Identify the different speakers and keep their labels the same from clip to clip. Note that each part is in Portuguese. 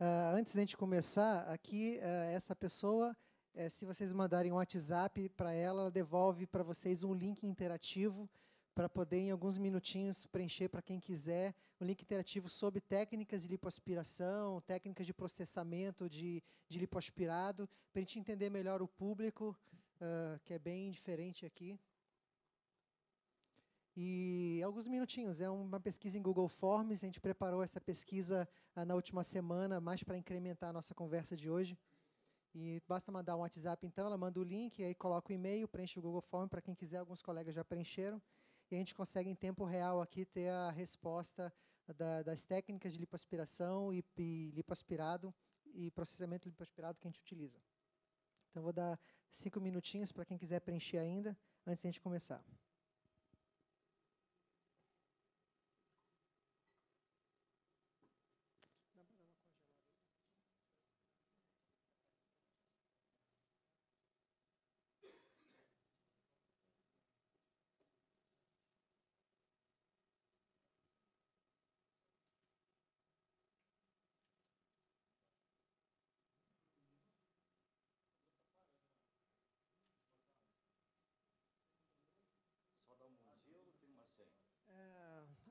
Speaker 1: Uh, antes a gente começar, aqui uh, essa pessoa, uh, se vocês mandarem um WhatsApp para ela, ela devolve para vocês um link interativo para poder, em alguns minutinhos, preencher para quem quiser um link interativo sobre técnicas de lipoaspiração, técnicas de processamento de, de lipoaspirado, para a gente entender melhor o público, ah, que é bem diferente aqui. E alguns minutinhos, é uma pesquisa em Google Forms, a gente preparou essa pesquisa ah, na última semana, mais para incrementar a nossa conversa de hoje. E basta mandar um WhatsApp, então, ela manda o link, aí coloca o e-mail, preenche o Google Form, para quem quiser, alguns colegas já preencheram. E a gente consegue, em tempo real, aqui ter a resposta ah, da, das técnicas de lipoaspiração e, e lipoaspirado e processamento lipoaspirado que a gente utiliza. Então, vou dar cinco minutinhos para quem quiser preencher ainda, antes de a gente começar.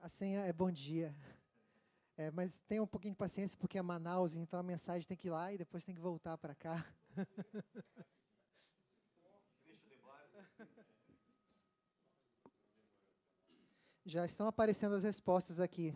Speaker 1: senha é bom dia. É, mas tenha um pouquinho de paciência, porque é Manaus, então a mensagem tem que ir lá e depois tem que voltar para cá. Já estão aparecendo as respostas aqui.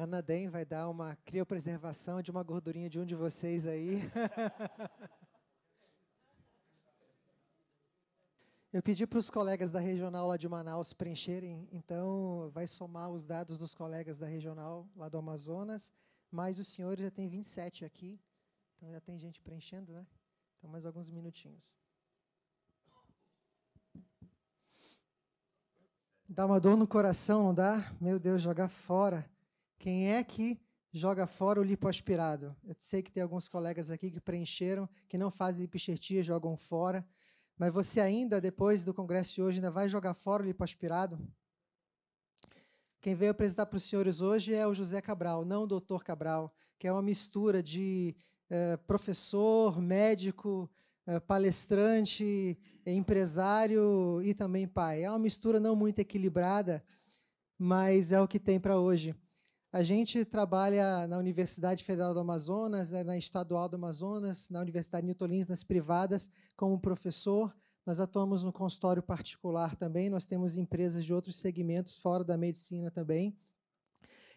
Speaker 1: A Nadem vai dar uma criopreservação de uma gordurinha de um de vocês aí. Eu pedi para os colegas da regional lá de Manaus preencherem, então vai somar os dados dos colegas da regional lá do Amazonas, mas os senhores já tem 27 aqui, então já tem gente preenchendo, né? Então mais alguns minutinhos. Dá uma dor no coração, não dá? Meu Deus, jogar fora. Quem é que joga fora o lipoaspirado? Eu sei que tem alguns colegas aqui que preencheram, que não fazem lipoxertia, jogam fora. Mas você ainda, depois do congresso de hoje, ainda vai jogar fora o lipoaspirado? Quem veio apresentar para os senhores hoje é o José Cabral, não o doutor Cabral, que é uma mistura de eh, professor, médico, eh, palestrante, empresário e também pai. É uma mistura não muito equilibrada, mas é o que tem para hoje. A gente trabalha na Universidade Federal do Amazonas, né, na Estadual do Amazonas, na Universidade Newton Lins, nas privadas, como professor. Nós atuamos no consultório particular também, nós temos empresas de outros segmentos fora da medicina também.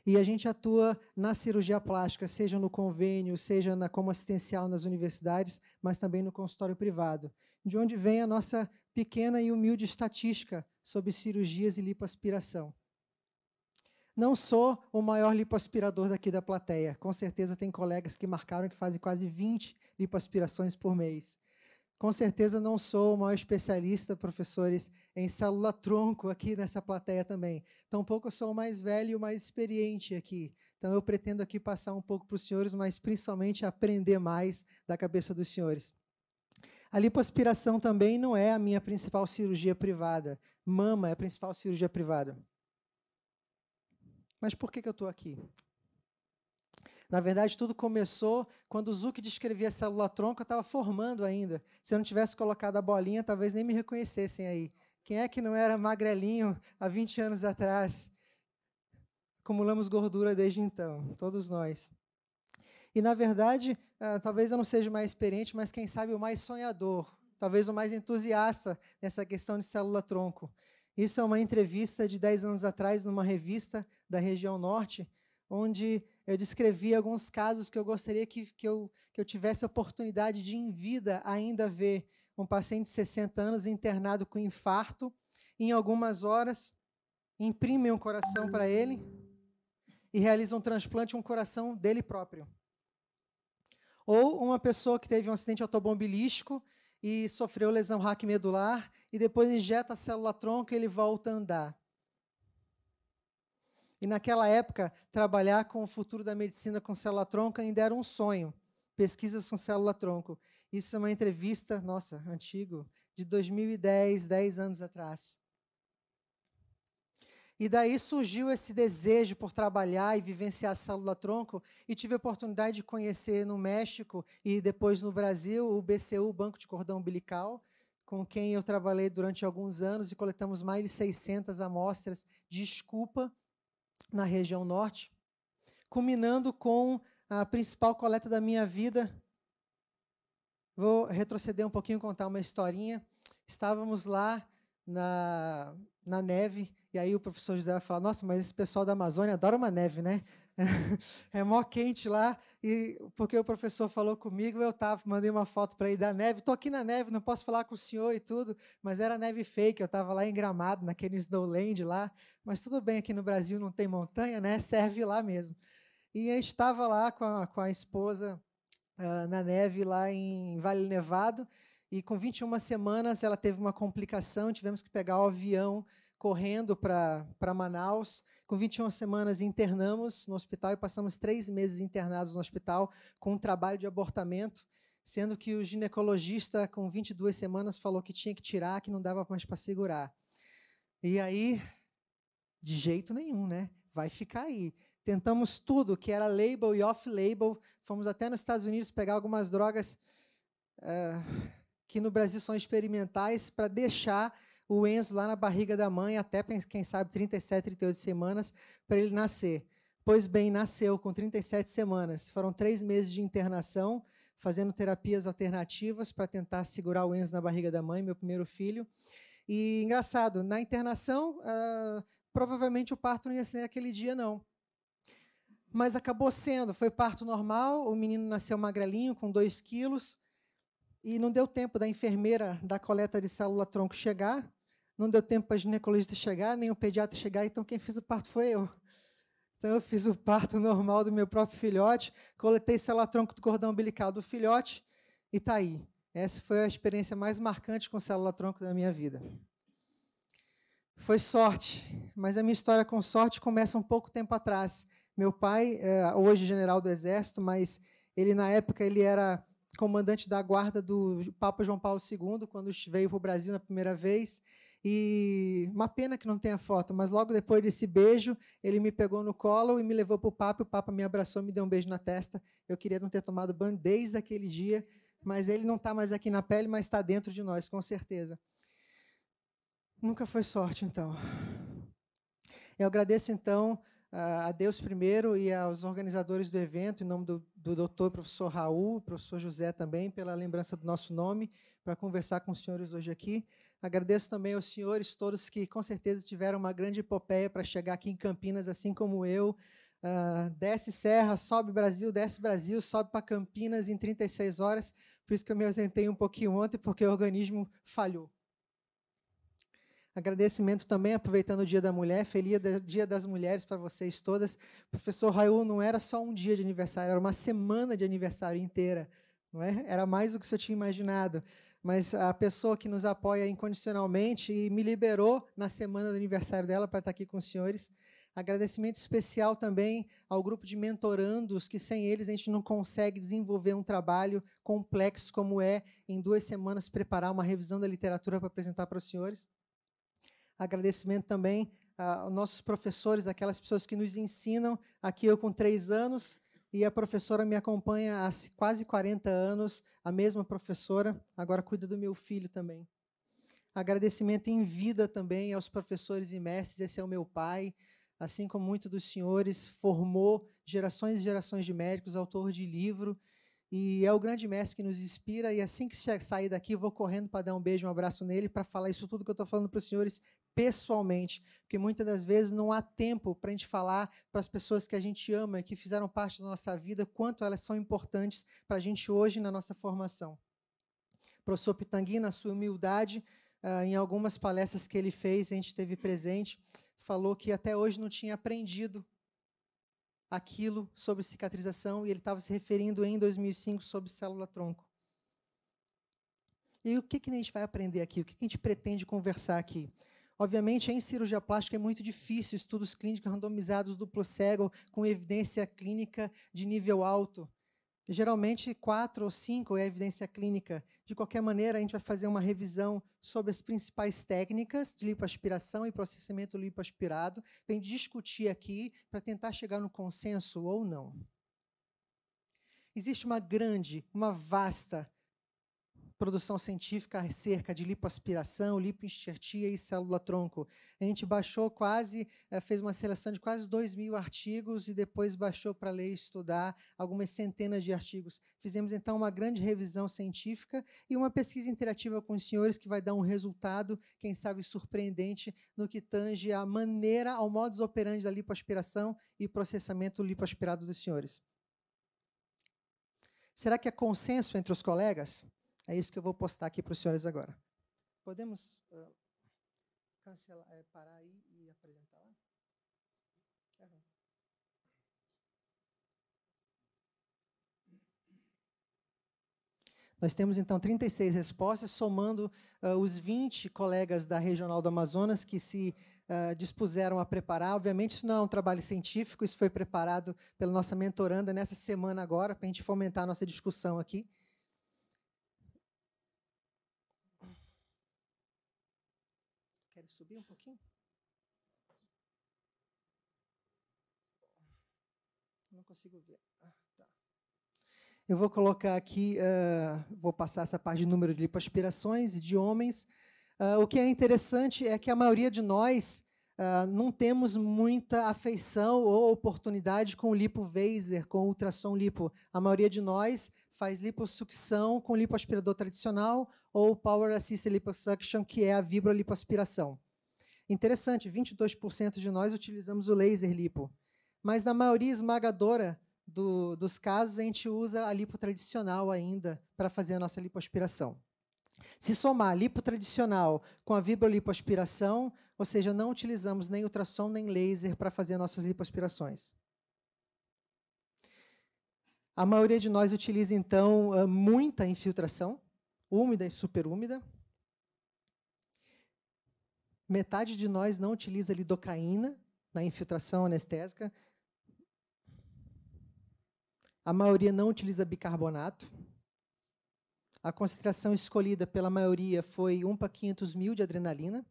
Speaker 1: E a gente atua na cirurgia plástica, seja no convênio, seja na, como assistencial nas universidades, mas também no consultório privado, de onde vem a nossa pequena e humilde estatística sobre cirurgias e lipoaspiração. Não sou o maior lipoaspirador daqui da plateia. Com certeza tem colegas que marcaram que fazem quase 20 lipoaspirações por mês. Com certeza não sou o maior especialista, professores, em célula tronco aqui nessa plateia também. Tampouco sou o mais velho e o mais experiente aqui. Então eu pretendo aqui passar um pouco para os senhores, mas principalmente aprender mais da cabeça dos senhores. A lipoaspiração também não é a minha principal cirurgia privada. Mama é a principal cirurgia privada. Mas por que, que eu estou aqui? Na verdade, tudo começou quando o Zuck descrevia a célula tronco, eu estava formando ainda. Se eu não tivesse colocado a bolinha, talvez nem me reconhecessem aí. Quem é que não era magrelinho há 20 anos atrás? Acumulamos gordura desde então, todos nós. E, na verdade, ah, talvez eu não seja o mais experiente, mas quem sabe o mais sonhador, talvez o mais entusiasta nessa questão de célula tronco. Isso é uma entrevista de 10 anos atrás numa revista da região norte, onde eu descrevi alguns casos que eu gostaria que, que, eu, que eu tivesse oportunidade de, em vida, ainda ver um paciente de 60 anos internado com infarto. Em algumas horas, imprimem um coração para ele e realizam um transplante um coração dele próprio. Ou uma pessoa que teve um acidente automobilístico e sofreu lesão raquimedular medular e depois injeta a célula tronco e ele volta a andar. E naquela época, trabalhar com o futuro da medicina com célula tronco ainda era um sonho. Pesquisas com célula tronco. Isso é uma entrevista, nossa, antigo, de 2010, 10 anos atrás. E daí surgiu esse desejo por trabalhar e vivenciar a célula tronco, e tive a oportunidade de conhecer no México e depois no Brasil o BCU, o Banco de Cordão Umbilical, com quem eu trabalhei durante alguns anos e coletamos mais de 600 amostras de escupa na região norte, culminando com a principal coleta da minha vida. Vou retroceder um pouquinho e contar uma historinha. Estávamos lá na, na neve e aí o professor José vai falar: Nossa, mas esse pessoal da Amazônia adora uma neve, né? é mó quente lá. E porque o professor falou comigo, eu tava, mandei uma foto para ele da neve. Estou aqui na neve, não posso falar com o senhor e tudo, mas era neve fake. Eu estava lá em Gramado, naquele Snowland lá. Mas tudo bem, aqui no Brasil não tem montanha, né? Serve lá mesmo. E a gente estava lá com a, com a esposa uh, na neve, lá em Vale Nevado. E com 21 semanas ela teve uma complicação, tivemos que pegar o avião correndo para Manaus. Com 21 semanas, internamos no hospital e passamos três meses internados no hospital com um trabalho de abortamento, sendo que o ginecologista, com 22 semanas, falou que tinha que tirar, que não dava mais para segurar. E aí, de jeito nenhum, né? Vai ficar aí. Tentamos tudo, que era label e off-label. Fomos até nos Estados Unidos pegar algumas drogas uh, que no Brasil são experimentais para deixar o Enzo lá na barriga da mãe até, quem sabe, 37, 38 semanas para ele nascer. Pois bem, nasceu com 37 semanas. Foram três meses de internação, fazendo terapias alternativas para tentar segurar o Enzo na barriga da mãe, meu primeiro filho. E engraçado, na internação, uh, provavelmente o parto não ia ser naquele dia, não. Mas acabou sendo, foi parto normal, o menino nasceu magrelinho, com 2 quilos, e não deu tempo da enfermeira da coleta de célula-tronco chegar, não deu tempo para a ginecologista chegar, nem o pediatra chegar, então quem fez o parto foi eu. Então eu fiz o parto normal do meu próprio filhote, coletei célula-tronco do cordão umbilical do filhote e tá aí. Essa foi a experiência mais marcante com célula-tronco da minha vida. Foi sorte, mas a minha história com sorte começa um pouco tempo atrás. Meu pai, eh, hoje general do exército, mas ele na época ele era comandante da guarda do Papa João Paulo II, quando veio para o Brasil na primeira vez. E uma pena que não tenha foto, mas logo depois desse beijo, ele me pegou no colo e me levou para o Papa. O Papa me abraçou, me deu um beijo na testa. Eu queria não ter tomado banho desde aquele dia, mas ele não está mais aqui na pele, mas está dentro de nós, com certeza. Nunca foi sorte, então. Eu agradeço, então, a Deus primeiro e aos organizadores do evento, em nome do do doutor professor Raul, professor José também, pela lembrança do nosso nome, para conversar com os senhores hoje aqui. Agradeço também aos senhores todos que, com certeza, tiveram uma grande epopeia para chegar aqui em Campinas, assim como eu. Uh, desce Serra, sobe Brasil, desce Brasil, sobe para Campinas em 36 horas. Por isso que eu me ausentei um pouquinho ontem, porque o organismo falhou. Agradecimento também, aproveitando o Dia da Mulher, feliz Dia das Mulheres para vocês todas. Professor Raul, não era só um dia de aniversário, era uma semana de aniversário inteira, não é? Era mais do que eu tinha imaginado. Mas a pessoa que nos apoia incondicionalmente e me liberou na semana do aniversário dela para estar aqui com os senhores. Agradecimento especial também ao grupo de mentorandos, que sem eles a gente não consegue desenvolver um trabalho complexo como é em duas semanas preparar uma revisão da literatura para apresentar para os senhores. Agradecimento também ah, aos nossos professores, aquelas pessoas que nos ensinam. Aqui eu com três anos e a professora me acompanha há quase 40 anos, a mesma professora, agora cuida do meu filho também. Agradecimento em vida também aos professores e mestres, esse é o meu pai, assim como muitos dos senhores, formou gerações e gerações de médicos, autor de livro, e é o grande mestre que nos inspira. E assim que sair daqui, vou correndo para dar um beijo, um abraço nele, para falar isso tudo que eu estou falando para os senhores pessoalmente, porque muitas das vezes não há tempo para a gente falar para as pessoas que a gente ama e que fizeram parte da nossa vida, quanto elas são importantes para a gente hoje na nossa formação. O professor Pitangui, na sua humildade, ah, em algumas palestras que ele fez, a gente teve presente, falou que até hoje não tinha aprendido aquilo sobre cicatrização e ele estava se referindo em 2005 sobre célula-tronco. E o que, que a gente vai aprender aqui? O que, que a gente pretende conversar aqui? Obviamente, em cirurgia plástica é muito difícil estudos clínicos randomizados duplo cego com evidência clínica de nível alto. Geralmente, quatro ou cinco é a evidência clínica. De qualquer maneira, a gente vai fazer uma revisão sobre as principais técnicas de lipoaspiração e processamento lipoaspirado, para discutir aqui, para tentar chegar no consenso ou não. Existe uma grande, uma vasta produção científica acerca de lipoaspiração, lipoenxertia e célula-tronco. A gente baixou quase, eh, fez uma seleção de quase 2 mil artigos e depois baixou para ler e estudar algumas centenas de artigos. Fizemos, então, uma grande revisão científica e uma pesquisa interativa com os senhores que vai dar um resultado, quem sabe surpreendente, no que tange à maneira, ao modus operandi da lipoaspiração e processamento lipoaspirado dos senhores. Será que é consenso entre os colegas? É isso que eu vou postar aqui para os senhores agora. Podemos uh, cancelar, é, parar aí e apresentar lá? Tá Nós temos então 36 respostas, somando uh, os 20 colegas da Regional do Amazonas que se uh, dispuseram a preparar. Obviamente, isso não é um trabalho científico, isso foi preparado pela nossa mentoranda nessa semana agora, para a gente fomentar a nossa discussão aqui. subir um pouquinho? Não consigo ver. Ah, tá. Eu vou colocar aqui, uh, vou passar essa parte de número de lipoaspirações de homens. Uh, o que é interessante é que a maioria de nós uh, não temos muita afeição ou oportunidade com o lipo laser, com o ultrassom lipo. A maioria de nós faz liposucção com lipoaspirador tradicional ou power assisted liposuction, que é a vibrolipoaspiração. Interessante, 22% de nós utilizamos o laser lipo, mas na maioria esmagadora do, dos casos, a gente usa a lipo tradicional ainda para fazer a nossa lipoaspiração. Se somar a lipo tradicional com a vibrolipoaspiração, ou seja, não utilizamos nem ultrassom nem laser para fazer nossas lipoaspirações. A maioria de nós utiliza, então, ah, muita infiltração, úmida e superúmida. Metade de nós não utiliza lidocaína na infiltração anestésica. A maioria não utiliza bicarbonato. A concentração escolhida pela maioria foi 1 para 500 mil de adrenalina.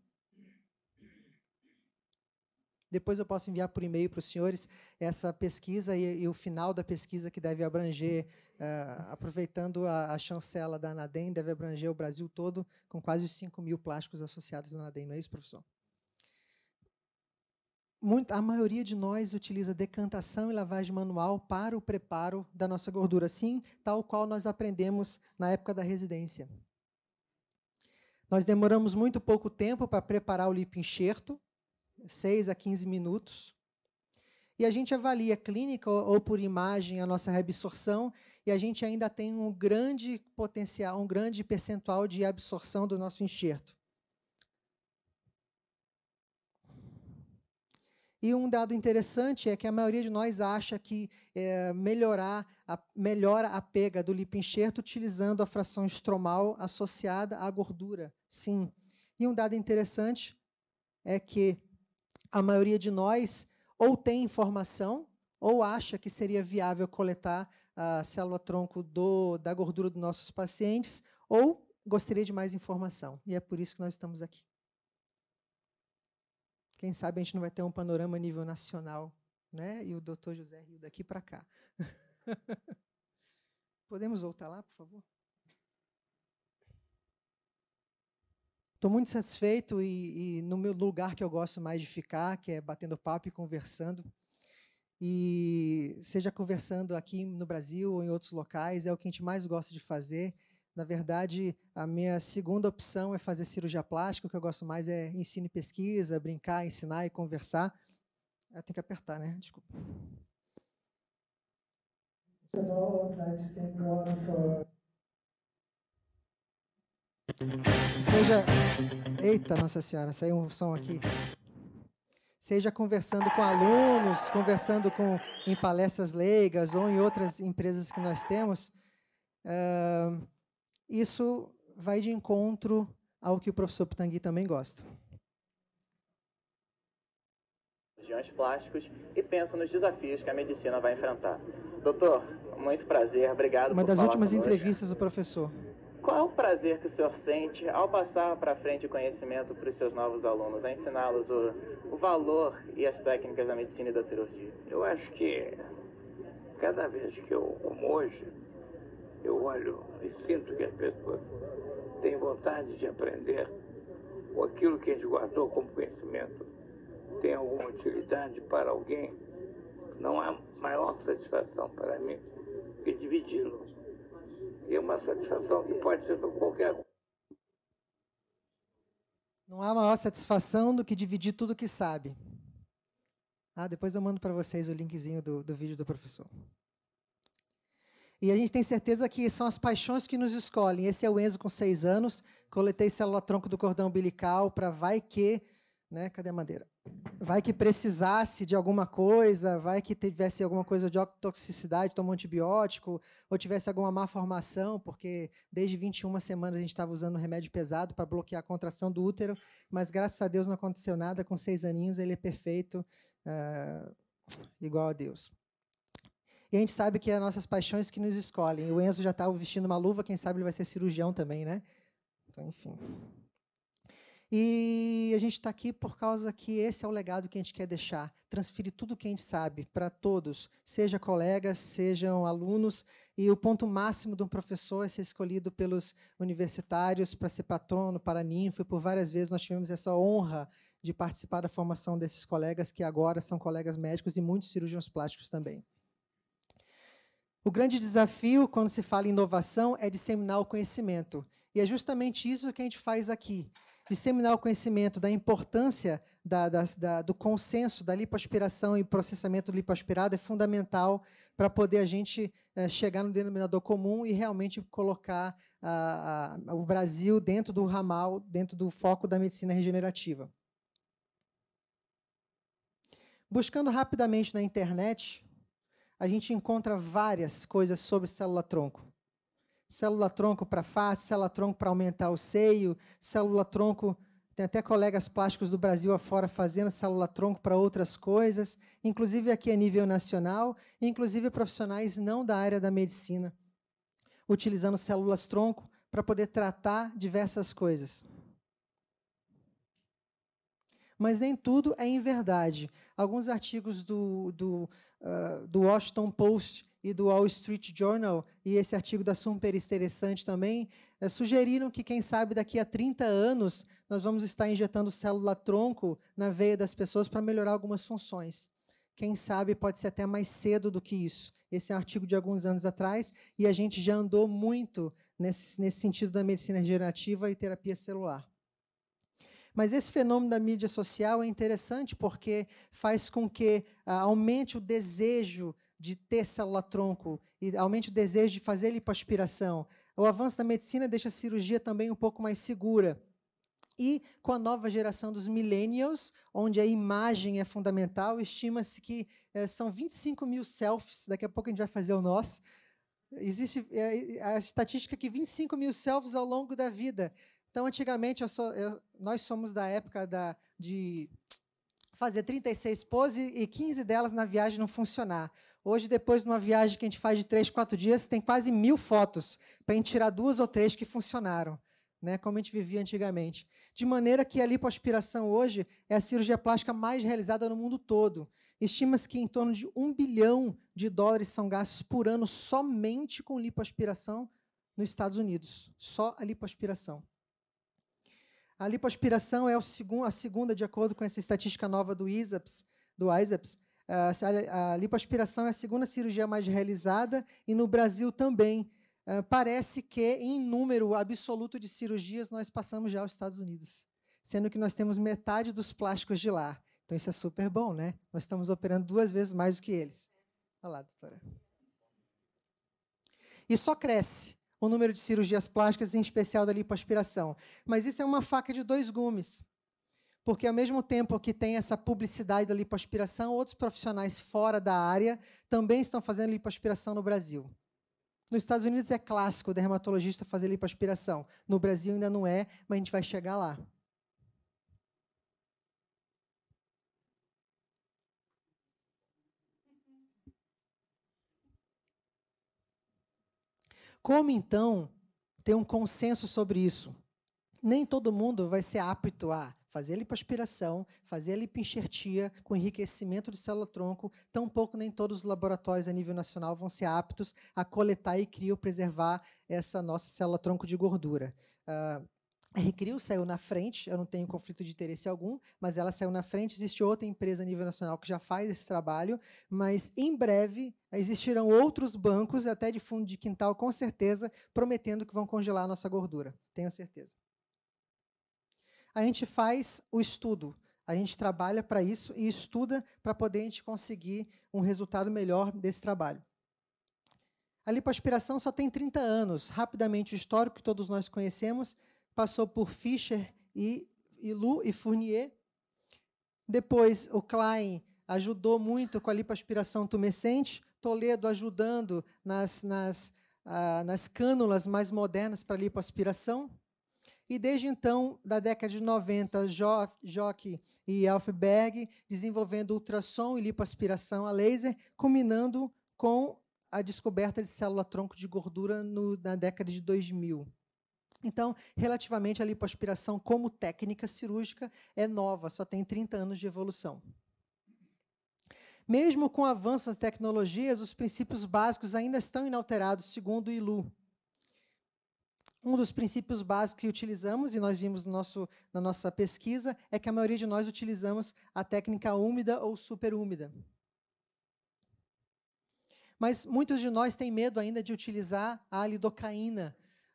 Speaker 1: Depois eu posso enviar por e-mail para os senhores essa pesquisa e, e, o final da pesquisa que deve abranger é, aproveitando a, a, chancela da Anadem, deve abranger o Brasil todo, com quase 5 mil plásticos associados à Anadem, não é isso, professor? Muito, a maioria de nós utiliza decantação e lavagem manual para o preparo da nossa gordura, sim, tal qual nós aprendemos na época da residência. Nós demoramos muito pouco tempo para preparar o lipo enxerto, 6 a 15 minutos. E a gente avalia clínica ou, por imagem a nossa reabsorção, e a gente ainda tem um grande potencial, um grande percentual de absorção do nosso enxerto. E um dado interessante é que a maioria de nós acha que é, melhorar a, melhora a pega do lipoenxerto utilizando a fração estromal associada à gordura. Sim. E um dado interessante é que a maioria de nós ou tem informação ou acha que seria viável coletar a célula-tronco da gordura dos nossos pacientes, ou gostaria de mais informação. E é por isso que nós estamos aqui. Quem sabe a gente não vai ter um panorama a nível nacional, né? E o doutor José Rio daqui para cá. Podemos voltar lá, por favor? Estou muito satisfeito e, e, no meu lugar que eu gosto mais de ficar, que é batendo papo e conversando. E seja conversando aqui no Brasil ou em outros locais, é o que a gente mais gosta de fazer. Na verdade, a minha segunda opção é fazer cirurgia plástica. O que eu gosto mais é ensino e pesquisa, brincar, ensinar e conversar. Eu ah, tenho que apertar, né? Desculpa. Seja. Eita, Nossa Senhora, saiu um som aqui. Seja conversando com alunos, conversando com em palestras leigas ou em outras empresas que nós temos, uh, isso vai de encontro ao que o professor Pitangui também gosta.
Speaker 2: plásticos e pensa nos desafios que a medicina vai enfrentar. Doutor, muito prazer, obrigado. Uma
Speaker 1: das últimas conosco. entrevistas do professor.
Speaker 3: Qual é o prazer que o senhor sente ao passar para frente o conhecimento para os seus novos alunos, a ensiná-los o, o, valor e as técnicas da medicina
Speaker 4: e da cirurgia? Eu acho que cada vez que eu, como hoje, eu olho e sinto que as pessoas têm vontade de aprender ou aquilo que a gente guardou como conhecimento tem alguma utilidade para alguém, não há maior satisfação para mim que dividi-lo e uma satisfação que pode ser de qualquer um.
Speaker 1: Não há maior satisfação do que dividir tudo que sabe. Ah, depois eu mando para vocês o linkzinho do, do vídeo do professor. E a gente tem certeza que são as paixões que nos escolhem. Esse é o Enzo com seis anos. Coletei célula tronco do cordão umbilical para vai que né? Cadê a madeira? Vai que precisasse de alguma coisa, vai que tivesse alguma coisa de toxicidade, tomou antibiótico, ou tivesse alguma má formação, porque desde 21 semanas a gente estava usando um remédio pesado para bloquear a contração do útero, mas graças a Deus não aconteceu nada, com seis aninhos ele é perfeito, ah, igual a Deus. E a gente sabe que é nossas paixões que nos escolhem. O Enzo já estava tá vestindo uma luva, quem sabe ele vai ser cirurgião também, né? Então, enfim. E a gente está aqui por causa que esse é o legado que a gente quer deixar. Transferir tudo o que a gente sabe para todos, seja colegas, sejam alunos. E o ponto máximo de um professor é ser escolhido pelos universitários para ser patrono, para ninfo, e por várias vezes nós tivemos essa honra de participar da formação desses colegas, que agora são colegas médicos e muitos cirurgiões plásticos também. O grande desafio, quando se fala em inovação, é disseminar o conhecimento. E é justamente isso que a gente faz aqui disseminar o conhecimento da importância da, da, da, do consenso da lipoaspiração e processamento do lipoaspirado é fundamental para poder a gente é, chegar no denominador comum e realmente colocar a, a, o Brasil dentro do ramal, dentro do foco da medicina regenerativa. Buscando rapidamente na internet, a gente encontra várias coisas sobre célula-tronco. Célula tronco para face, célula tronco para aumentar o seio, célula tronco. Tem até colegas plásticos do Brasil afora fazendo célula tronco para outras coisas, inclusive aqui a nível nacional, inclusive profissionais não da área da medicina, utilizando células tronco para poder tratar diversas coisas. Mas nem tudo é em verdade. Alguns artigos do, do, uh, do Washington Post e do Wall Street Journal, e esse artigo da Super interessante também, é, sugeriram que, quem sabe, daqui a 30 anos, nós vamos estar injetando célula-tronco na veia das pessoas para melhorar algumas funções. Quem sabe pode ser até mais cedo do que isso. Esse é um artigo de alguns anos atrás, e a gente já andou muito nesse, nesse sentido da medicina regenerativa e terapia celular. Mas esse fenômeno da mídia social é interessante porque faz com que ah, aumente o desejo de ter célula-tronco e aumente o desejo de fazer lipoaspiração. O avanço da medicina deixa a cirurgia também um pouco mais segura. E com a nova geração dos millennials, onde a imagem é fundamental, estima-se que é, são 25 mil selfies, daqui a pouco a gente vai fazer o nosso. Existe é, a estatística é que 25 mil selfies ao longo da vida. Então, antigamente, eu sou, eu, nós somos da época da, de fazer 36 poses e 15 delas na viagem não funcionar. Hoje, depois de uma viagem que a gente faz de três, quatro dias, tem quase mil fotos para a gente tirar duas ou três que funcionaram, né? como a gente vivia antigamente. De maneira que a lipoaspiração hoje é a cirurgia plástica mais realizada no mundo todo. Estima-se que em torno de um bilhão de dólares são gastos por ano somente com lipoaspiração nos Estados Unidos. Só a lipoaspiração. A lipoaspiração é a segunda, de acordo com essa estatística nova do ISAPS, do ISAPS, ah, a lipoaspiração é a segunda cirurgia mais realizada e no Brasil também. Ah, parece que, em número absoluto de cirurgias, nós passamos já aos Estados Unidos, sendo que nós temos metade dos plásticos de lá. Então, isso é super bom, né? Nós estamos operando duas vezes mais do que eles. Olha lá, doutora. E só cresce o número de cirurgias plásticas, em especial da lipoaspiração. Mas isso é uma faca de dois gumes. Porque ao mesmo tempo que tem essa publicidade da lipoaspiração, outros profissionais fora da área também estão fazendo lipoaspiração no Brasil. Nos Estados Unidos é clássico o dermatologista fazer lipoaspiração. No Brasil ainda não é, mas a gente vai chegar lá. Como então ter um consenso sobre isso? Nem todo mundo vai ser apto a fazer a lipoaspiração, fazer a lipoenxertia com enriquecimento do célula-tronco, tampouco nem todos os laboratórios a nível nacional vão ser aptos a coletar e criopreservar essa nossa célula-tronco de gordura. Uh, a Recrio saiu na frente, eu não tenho conflito de interesse algum, mas ela saiu na frente. Existe outra empresa a nível nacional que já faz esse trabalho, mas em breve existirão outros bancos, até de fundo de quintal, com certeza, prometendo que vão congelar a nossa gordura. Tenho certeza a gente faz o estudo. A gente trabalha para isso e estuda para poder a gente conseguir um resultado melhor desse trabalho. A lipoaspiração só tem 30 anos. Rapidamente, o histórico que todos nós conhecemos passou por Fischer e Lu e Fournier. Depois, o Klein ajudou muito com a lipoaspiração tumescente. Toledo ajudando nas, nas, ah, nas cânulas mais modernas para lipoaspiração. E desde então, da década de 90, Jock e Elfberg desenvolvendo ultrassom e lipoaspiração a laser, combinando com a descoberta de célula-tronco de gordura no, na década de 2000. Então, relativamente à lipoaspiração como técnica cirúrgica é nova, só tem 30 anos de evolução. Mesmo com avanços das tecnologias, os princípios básicos ainda estão inalterados, segundo o ILU, um dos princípios básicos que utilizamos, e nós vimos no nosso, na nossa pesquisa, é que a maioria de nós utilizamos a técnica úmida ou superúmida. Mas muitos de nós têm medo ainda de utilizar a alidocaína.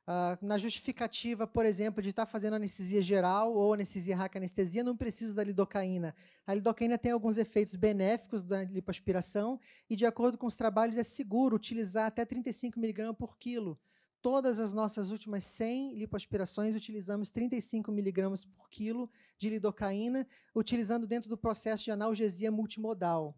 Speaker 1: Ah, na justificativa, por exemplo, de estar tá fazendo anestesia geral ou anestesia raca-anestesia, não precisa da lidocaína. A lidocaína tem alguns efeitos benéficos da lipoaspiração e, de acordo com os trabalhos, é seguro utilizar até 35 mg por quilo Todas as nossas últimas 100 lipoaspirações utilizamos 35 miligramas por quilo de lidocaína, utilizando dentro do processo de analgesia multimodal.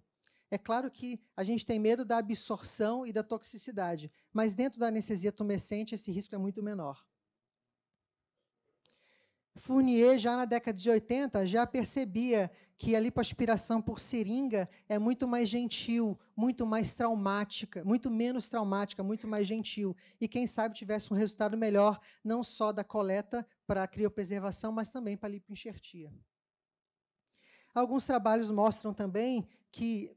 Speaker 1: É claro que a gente tem medo da absorção e da toxicidade, mas dentro da anestesia tumescente esse risco é muito menor. Fournier, já na década de 80, já percebia que a lipoaspiração por seringa é muito mais gentil, muito mais traumática, muito menos traumática, muito mais gentil. E quem sabe tivesse um resultado melhor, não só da coleta para a criopreservação, mas também para a lipoenxertia. Alguns trabalhos mostram também que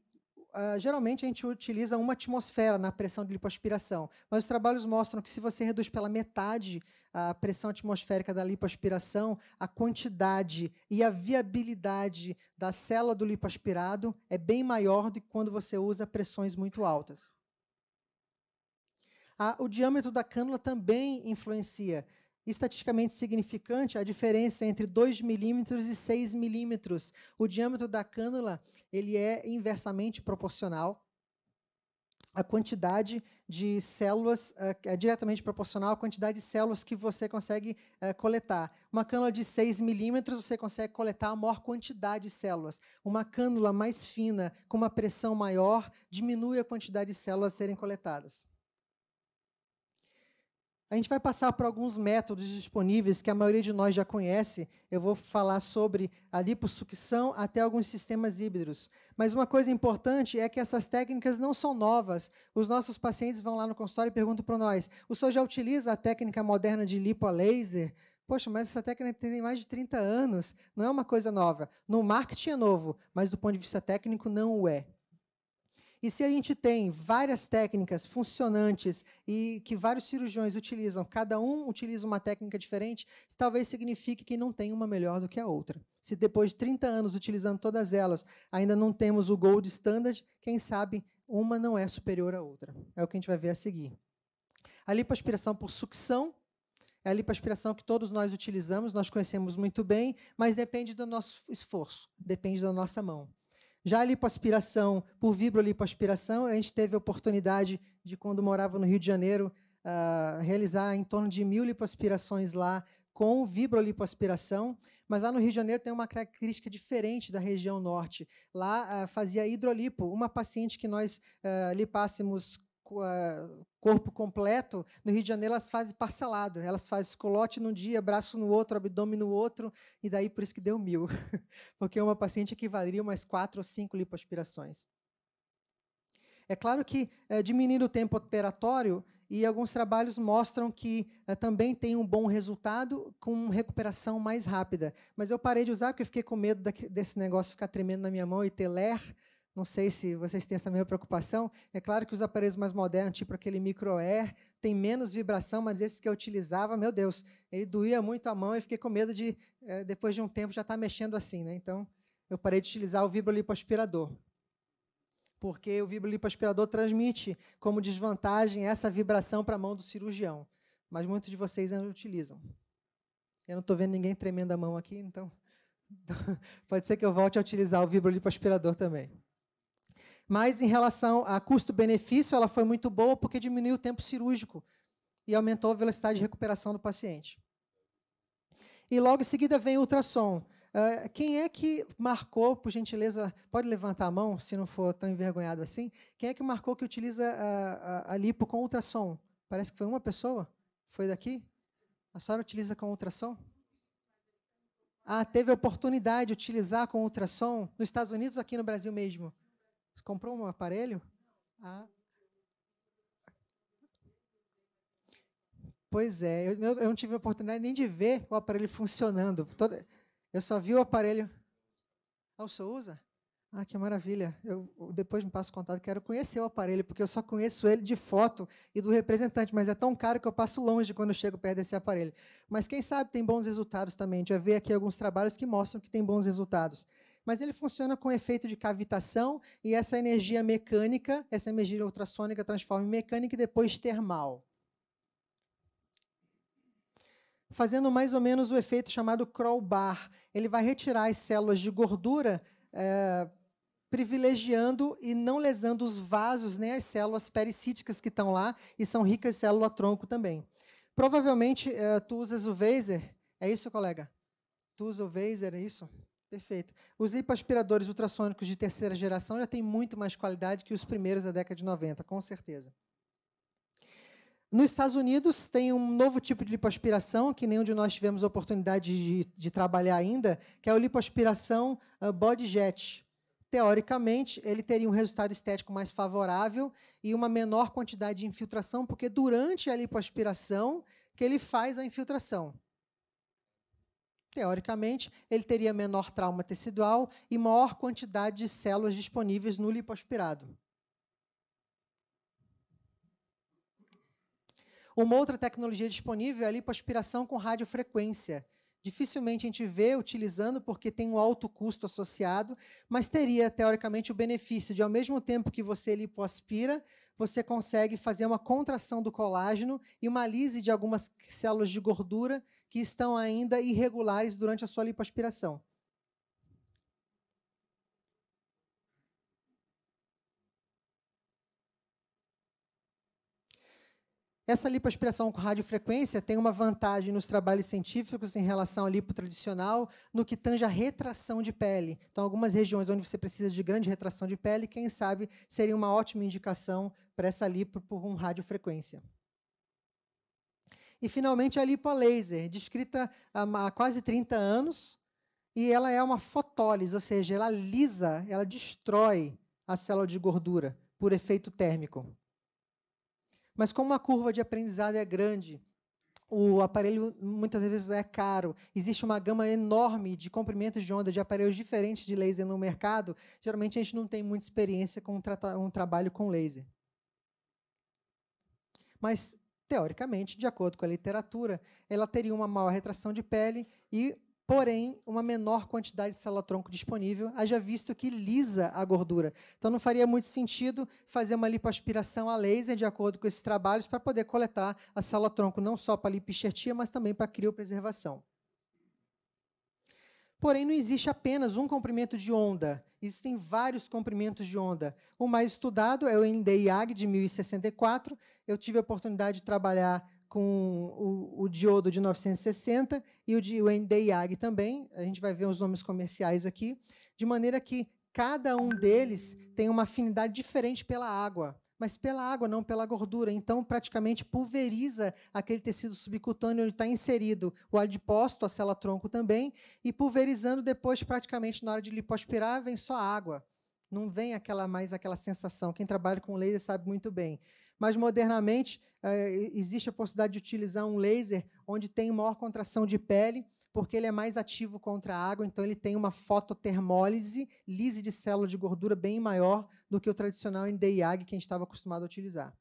Speaker 1: Uh, geralmente a gente utiliza uma atmosfera na pressão de lipoaspiração, mas os trabalhos mostram que se você reduz pela metade a pressão atmosférica da lipoaspiração, a quantidade e a viabilidade da célula do lipoaspirado é bem maior do que quando você usa pressões muito altas. Ah, o diâmetro da cânula também influencia estatisticamente significante a diferença entre 2 milímetros e 6 milímetros. O diâmetro da cânula ele é inversamente proporcional à quantidade de células, eh, é diretamente proporcional à quantidade de células que você consegue é, coletar. Uma cânula de 6 milímetros, você consegue coletar a maior quantidade de células. Uma cânula mais fina, com uma pressão maior, diminui a quantidade de células a serem coletadas. A gente vai passar por alguns métodos disponíveis que a maioria de nós já conhece. Eu vou falar sobre a liposucção até alguns sistemas híbridos. Mas uma coisa importante é que essas técnicas não são novas. Os nossos pacientes vão lá no consultório e perguntam para nós: o senhor já utiliza a técnica moderna de lipo a laser? Poxa, mas essa técnica tem mais de 30 anos, não é uma coisa nova. No marketing é novo, mas do ponto de vista técnico não o é. E se a gente tem várias técnicas funcionantes e que vários cirurgiões utilizam, cada um utiliza uma técnica diferente, talvez signifique que não tem uma melhor do que a outra. Se depois de 30 anos utilizando todas elas, ainda não temos o gold standard, quem sabe uma não é superior à outra. É o que a gente vai ver a seguir. A lipoaspiração por sucção é a lipoaspiração que todos nós utilizamos, nós conhecemos muito bem, mas depende do nosso esforço, depende da nossa mão. Já a lipoaspiração, por vibrolipoaspiração, a gente teve a oportunidade de, quando morava no Rio de Janeiro, uh, realizar em torno de mil lipoaspirações lá com vibrolipoaspiração, mas lá no Rio de Janeiro tem uma característica diferente da região norte. Lá uh, fazia hidrolipo. Uma paciente que nós uh, lipássemos corpo completo, no Rio de Janeiro elas fazem parcelado, elas fazem colote num dia, braço no outro, abdômen no outro, e daí por isso que deu mil, porque uma paciente equivaleria a umas quatro ou cinco lipoaspirações. É claro que é, diminuindo o tempo operatório, e alguns trabalhos mostram que é, também tem um bom resultado com recuperação mais rápida. Mas eu parei de usar porque fiquei com medo desse negócio ficar tremendo na minha mão e ter ler, não sei se vocês têm essa mesma preocupação. É claro que os aparelhos mais modernos, tipo aquele micro air, tem menos vibração, mas esse que eu utilizava, meu Deus, ele doía muito a mão e fiquei com medo de, eh, depois de um tempo, já estar tá mexendo assim. Né? Então, eu parei de utilizar o vibrolipoaspirador. Porque o vibrolipoaspirador transmite como desvantagem essa vibração para a mão do cirurgião. Mas muitos de vocês ainda utilizam. Eu não estou vendo ninguém tremendo a mão aqui, então pode ser que eu volte a utilizar o vibrolipoaspirador também. Mas em relação a custo-benefício, ela foi muito boa porque diminuiu o tempo cirúrgico e aumentou a velocidade de recuperação do paciente. E logo em seguida vem o ultrassom. Uh, quem é que marcou, por gentileza, pode levantar a mão, se não for tão envergonhado assim, quem é que marcou que utiliza a, a, a lipo com ultrassom? Parece que foi uma pessoa? Foi daqui? A senhora utiliza com ultrassom? Ah, teve a oportunidade de utilizar com ultrassom nos Estados Unidos aqui no Brasil mesmo? Você comprou um aparelho? Ah. Pois é, eu, eu, não tive a oportunidade nem de ver o aparelho funcionando. eu só vi o aparelho. Ah, o senhor usa? Ah, que maravilha. Eu, depois me passo o contato, quero conhecer o aparelho, porque eu só conheço ele de foto e do representante, mas é tão caro que eu passo longe quando eu chego perto desse aparelho. Mas quem sabe tem bons resultados também. A gente vai ver aqui alguns trabalhos que mostram que tem bons resultados mas ele funciona com efeito de cavitação e essa energia mecânica, essa energia ultrassônica transforma em mecânica e depois termal. Fazendo mais ou menos o efeito chamado bar. Ele vai retirar as células de gordura, é, privilegiando e não lesando os vasos nem as células pericíticas que estão lá e são ricas em célula-tronco também. Provavelmente, é, tu usas o Vaser. É isso, colega? Tu usa o Vaser, é isso? Perfeito. Os lipoaspiradores ultrassônicos de terceira geração já têm muito mais qualidade que os primeiros da década de 90, com certeza. Nos Estados Unidos tem um novo tipo de lipoaspiração que nenhum de nós tivemos a oportunidade de, de trabalhar ainda, que é o lipoaspiração ah, body jet. Teoricamente, ele teria um resultado estético mais favorável e uma menor quantidade de infiltração, porque durante a lipoaspiração que ele faz a infiltração. Teoricamente, ele teria menor trauma tecidual e maior quantidade de células disponíveis no lipoaspirado. Uma outra tecnologia disponível é a lipoaspiração com radiofrequência. Dificilmente a gente vê utilizando porque tem um alto custo associado, mas teria, teoricamente, o benefício de, ao mesmo tempo que você lipoaspira, você consegue fazer uma contração do colágeno e uma lise de algumas células de gordura que estão ainda irregulares durante a sua lipoaspiração. Essa lipoaspiração com radiofrequência tem uma vantagem nos trabalhos científicos em relação à lipo tradicional no que tange a retração de pele. Então, algumas regiões onde você precisa de grande retração de pele, quem sabe seria uma ótima indicação pressa essa por, por um radiofrequência. E finalmente a lipolaser, descrita há quase 30 anos, e ela é uma fotólise, ou seja, ela lisa, ela destrói a célula de gordura por efeito térmico. Mas como a curva de aprendizado é grande, o aparelho muitas vezes é caro, existe uma gama enorme de comprimentos de onda de aparelhos diferentes de laser no mercado, geralmente a gente não tem muita experiência com um, tra um trabalho com laser mas teoricamente, de acordo com a literatura, ela teria uma maior retração de pele e, porém, uma menor quantidade de célula-tronco disponível, haja visto que lisa a gordura. Então, não faria muito sentido fazer uma lipoaspiração a laser, de acordo com esses trabalhos, para poder coletar a célula-tronco não só para lipoenxertia, mas também para criopreservação. Porém, não existe apenas um comprimento de onda, existem vários comprimentos de onda. O mais estudado é o NDIAG de 1064. Eu tive a oportunidade de trabalhar com o, o diodo de 960 e o, o NDIAG também. A gente vai ver os nomes comerciais aqui, de maneira que cada um deles tem uma afinidade diferente pela água mas pela água, não pela gordura. Então, praticamente pulveriza aquele tecido subcutâneo onde está inserido o adiposto, a célula tronco também, e pulverizando depois, praticamente na hora de lipoaspirar, vem só água. Não vem aquela mais aquela sensação. Quem trabalha com laser sabe muito bem. Mas modernamente eh, existe a possibilidade de utilizar um laser onde tem maior contração de pele porque ele é mais ativo contra a água, então ele tem uma fototermólise, lise de célula de gordura bem maior do que o tradicional NDIAG que a gente estava acostumado a utilizar.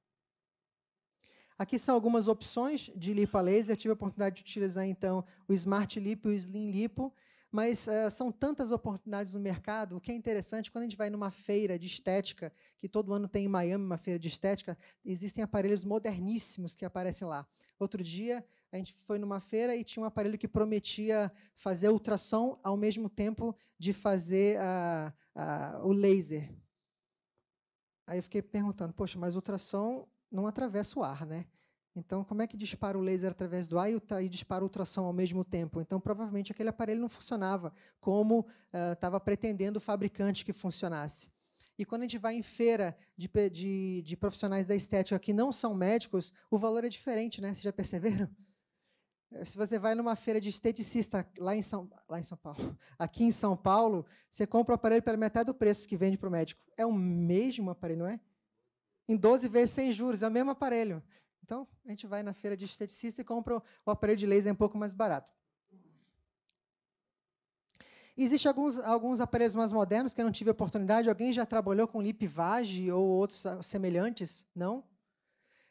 Speaker 1: Aqui são algumas opções de lipo laser. Eu tive a oportunidade de utilizar, então, o Smart Lipo e o Slim Lipo. Mas eh, são tantas oportunidades no mercado. O que é interessante, quando a gente vai numa feira de estética, que todo ano tem em Miami uma feira de estética, existem aparelhos moderníssimos que aparecem lá. Outro dia, a gente foi numa feira e tinha um aparelho que prometia fazer ultrassom ao mesmo tempo de fazer ah, ah, o laser. Aí eu fiquei perguntando, poxa, mas ultrassom não atravessa o ar, né? Então, como é que dispara o laser através do ar e, dispara o ultrassom ao mesmo tempo? Então, provavelmente aquele aparelho não funcionava como estava eh, uh, pretendendo o fabricante que funcionasse. E quando a gente vai em feira de, de, de, profissionais da estética que não são médicos, o valor é diferente, né? Vocês já perceberam? Eh, se você vai numa feira de esteticista lá em São, lá em São Paulo, aqui em São Paulo, você compra o aparelho pela metade do preço que vende para o médico. É o mesmo aparelho, não é? Em 12 vezes sem juros, é o mesmo aparelho. Então, a gente vai na feira de esteticista e compra o aparelho de laser um pouco mais barato. Existem alguns, alguns aparelhos mais modernos que eu não tive oportunidade. Alguém já trabalhou com LipVage ou outros semelhantes? Não?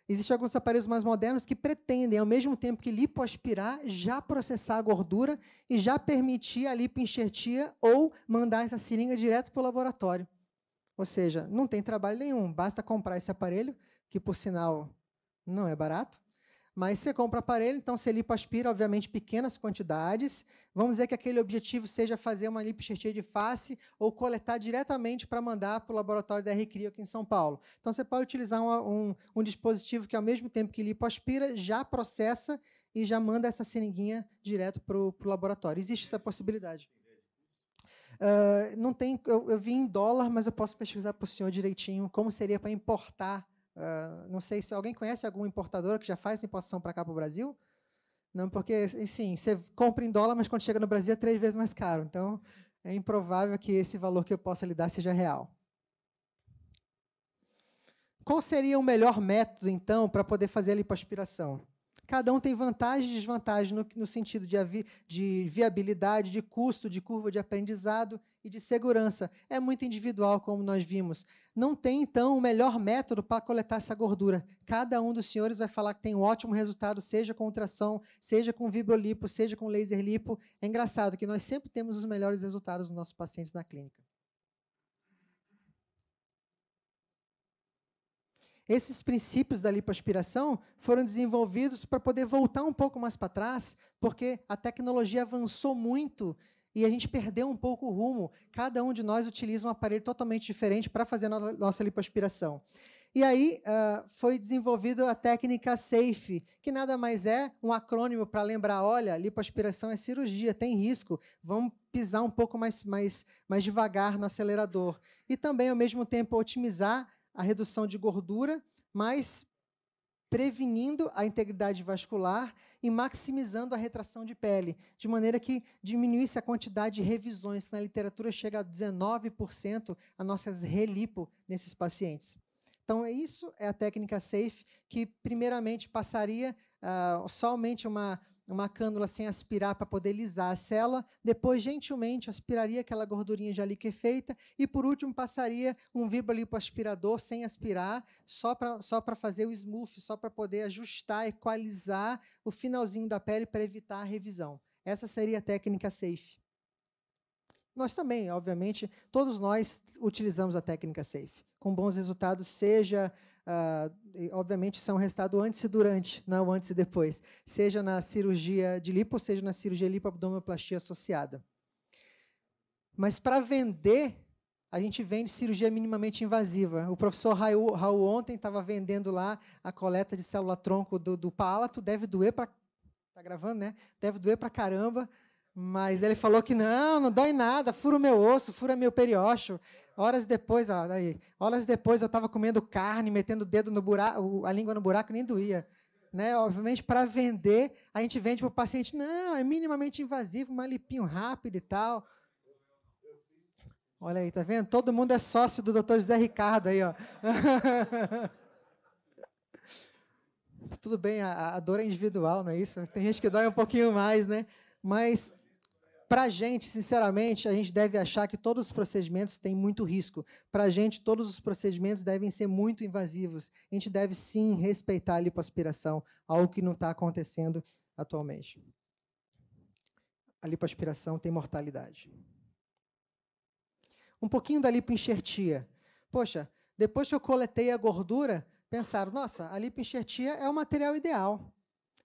Speaker 1: Existem alguns aparelhos mais modernos que pretendem, ao mesmo tempo que lipoaspirar, já processar a gordura e já permitir a lipoenxertia ou mandar essa seringa direto para o laboratório. Ou seja, não tem trabalho nenhum, basta comprar esse aparelho, que por sinal não é barato. Mas você compra aparelho, então você lipoaspira, obviamente, pequenas quantidades. Vamos dizer que aquele objetivo seja fazer uma lipoxertia de face ou coletar diretamente para mandar para o laboratório da RCRI aqui em São Paulo. Então você pode utilizar um, um, um, dispositivo que, ao mesmo tempo que lipoaspira, já processa e já manda essa seringuinha direto para o laboratório. Existe essa possibilidade. Uh, não tem, eu, eu vi em dólar, mas eu posso pesquisar para o senhor direitinho como seria para importar Uh, não sei se alguém conhece alguma importadora que já faz importação para cá para o Brasil. Não, porque, sim, você compra em dólar, mas quando chega no Brasil é três vezes mais caro. Então, é improvável que esse valor que eu possa lhe dar seja real. Qual seria o melhor método, então, para poder fazer a lipoaspiração? cada um tem vantagens e desvantagens no, no sentido de, avi, de viabilidade, de custo, de curva de aprendizado e de segurança. É muito individual, como nós vimos. Não tem, então, o melhor método para coletar essa gordura. Cada um dos senhores vai falar que tem um ótimo resultado, seja com ultrassom, seja com vibrolipo, seja com laser lipo. É engraçado que nós sempre temos os melhores resultados dos nossos pacientes na clínica. Esses princípios da lipoaspiração foram desenvolvidos para poder voltar um pouco mais para trás, porque a tecnologia avançou muito e a gente perdeu um pouco o rumo. Cada um de nós utiliza um aparelho totalmente diferente para fazer a nossa lipoaspiração. E aí uh, foi desenvolvida a técnica SAFE, que nada mais é um acrônimo para lembrar: olha, lipoaspiração é cirurgia, tem risco, vamos pisar um pouco mais, mais, mais devagar no acelerador. E também, ao mesmo tempo, otimizar a redução de gordura, mas prevenindo a integridade vascular e maximizando a retração de pele, de maneira que diminuísse a quantidade de revisões, que na literatura chega a 19% a nossas relipo nesses pacientes. Então, é isso é a técnica SAFE, que primeiramente passaria uh, somente uma, uma cânula sem aspirar para poder lisar a célula, depois gentilmente aspiraria aquela gordurinha já liquefeita e por último passaria um aspirador sem aspirar, só para só para fazer o smooth, só para poder ajustar, equalizar o finalzinho da pele para evitar a revisão. Essa seria a técnica SAFE. Nós também, obviamente, todos nós utilizamos a técnica SAFE, com bons resultados, seja ah, obviamente são é restado antes e durante, não antes e depois, seja na cirurgia de lipo, seja na cirurgia lipoabdominoplastia associada. Mas para vender, a gente vende cirurgia minimamente invasiva. O professor Raul, Raul ontem estava vendendo lá a coleta de célula-tronco do, do palato, deve doer para... Está gravando, né? Deve doer para caramba, mas ele falou que não, não dói nada, fura o meu osso, fura meu periósteo. Horas depois, ó, aí, horas depois eu estava comendo carne, metendo o dedo no buraco, a língua no buraco nem doía. Né? Obviamente, para vender, a gente vende para o paciente, não, é minimamente invasivo, malipinho rápido e tal. Olha aí, tá vendo? Todo mundo é sócio do Dr. José Ricardo aí, ó. Tá tudo bem, a, a dor é individual, não é isso? Tem gente que dói um pouquinho mais, né? Mas para a gente, sinceramente, a gente deve achar que todos os procedimentos têm muito risco. Para a gente, todos os procedimentos devem ser muito invasivos. A gente deve sim respeitar a lipoaspiração, algo que não está acontecendo atualmente. A lipoaspiração tem mortalidade. Um pouquinho da lipoenxertia. Poxa, depois que eu coletei a gordura, pensaram, nossa, a lipoenxertia é o material ideal.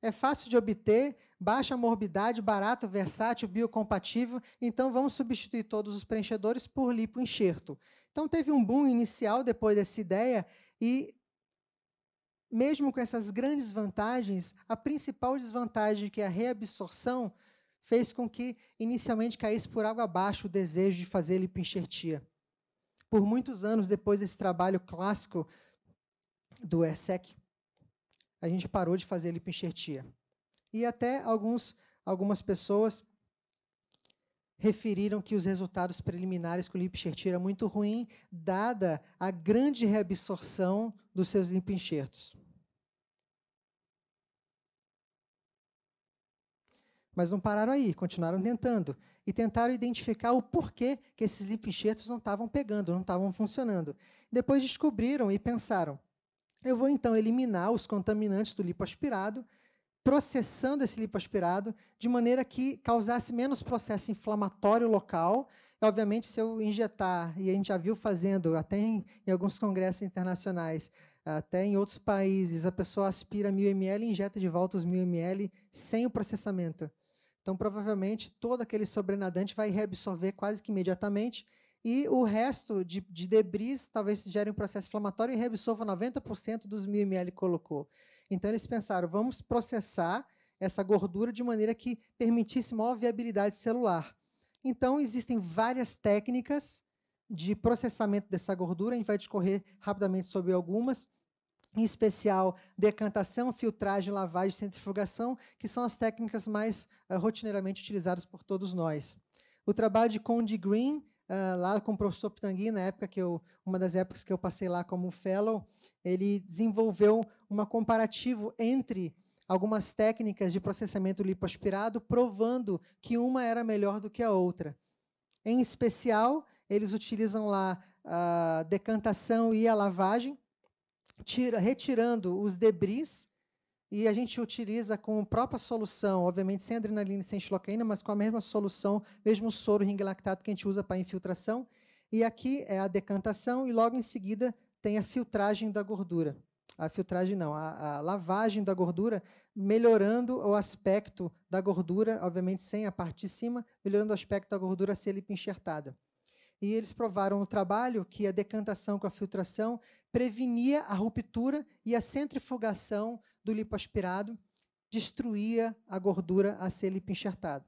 Speaker 1: É fácil de obter, baixa morbidade, barato, versátil, biocompatível, então vamos substituir todos os preenchedores por lipoenxerto. Então teve um boom inicial depois dessa ideia e mesmo com essas grandes vantagens, a principal desvantagem que é a reabsorção fez com que inicialmente caísse por água abaixo o desejo de fazer lipoenxertia. Por muitos anos depois desse trabalho clássico do ESEC, a gente parou de fazer lipoenxertia. E até alguns, algumas pessoas referiram que os resultados preliminares com lipoenxertia era muito ruim, dada a grande reabsorção dos seus lipoenxertos. Mas não pararam aí, continuaram tentando. E tentaram identificar o porquê que esses lipoenxertos não estavam pegando, não estavam funcionando. Depois descobriram e pensaram: eu vou então eliminar os contaminantes do lipoaspirado, processando esse lipoaspirado de maneira que causasse menos processo inflamatório local. E, obviamente, se eu injetar, e a gente já viu fazendo até em, em alguns congressos internacionais, até em outros países, a pessoa aspira 1.000 ml e injeta de volta os 1.000 ml sem o processamento. Então, provavelmente, todo aquele sobrenadante vai reabsorver quase que imediatamente e o resto de, de debris talvez gere um processo inflamatório e reabsorva 90% dos 1000 ml que colocou. Então eles pensaram, vamos processar essa gordura de maneira que permitisse maior viabilidade celular. Então existem várias técnicas de processamento dessa gordura, a gente vai discorrer rapidamente sobre algumas em especial decantação, filtragem, lavagem, centrifugação, que são as técnicas mais uh, rotineiramente utilizadas por todos nós. O trabalho de Conde Green uh, lá com o professor Pitangui, na época que eu, uma das épocas que eu passei lá como fellow, ele desenvolveu um comparativo entre algumas técnicas de processamento lipoaspirado, provando que uma era melhor do que a outra. Em especial, eles utilizam lá a decantação e a lavagem, tira, retirando os debris e a gente utiliza com a própria solução, obviamente sem adrenalina e sem xilocaína, mas com a mesma solução, mesmo soro lactato que a gente usa para infiltração. E aqui é a decantação e logo em seguida tem a filtragem da gordura. A filtragem não, a, a lavagem da gordura, melhorando o aspecto da gordura, obviamente sem a parte de cima, melhorando o aspecto da gordura a ser é enxertada e eles provaram no trabalho que a decantação com a filtração prevenia a ruptura e a centrifugação do lipoaspirado, destruía a gordura a ser lipoenxertada.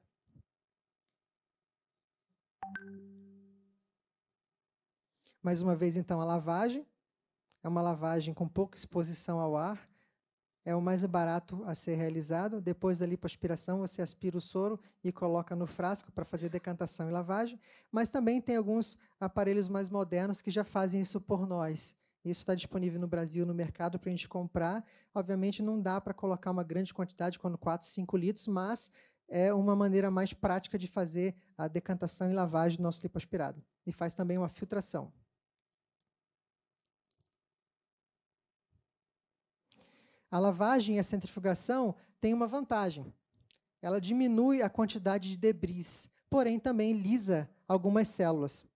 Speaker 1: Mais uma vez, então, a lavagem. É uma lavagem com pouca exposição ao ar. É o mais barato a ser realizado. Depois da lipoaspiração, você aspira o soro e coloca no frasco para fazer decantação e lavagem. Mas também tem alguns aparelhos mais modernos que já fazem isso por nós. Isso está disponível no Brasil, no mercado, para a gente comprar. Obviamente, não dá para colocar uma grande quantidade, quando 4, 5 litros, mas é uma maneira mais prática de fazer a decantação e lavagem do nosso lipoaspirado. E faz também uma filtração. A lavagem e a centrifugação têm uma vantagem. Ela diminui a quantidade de debris, porém também lisa algumas células.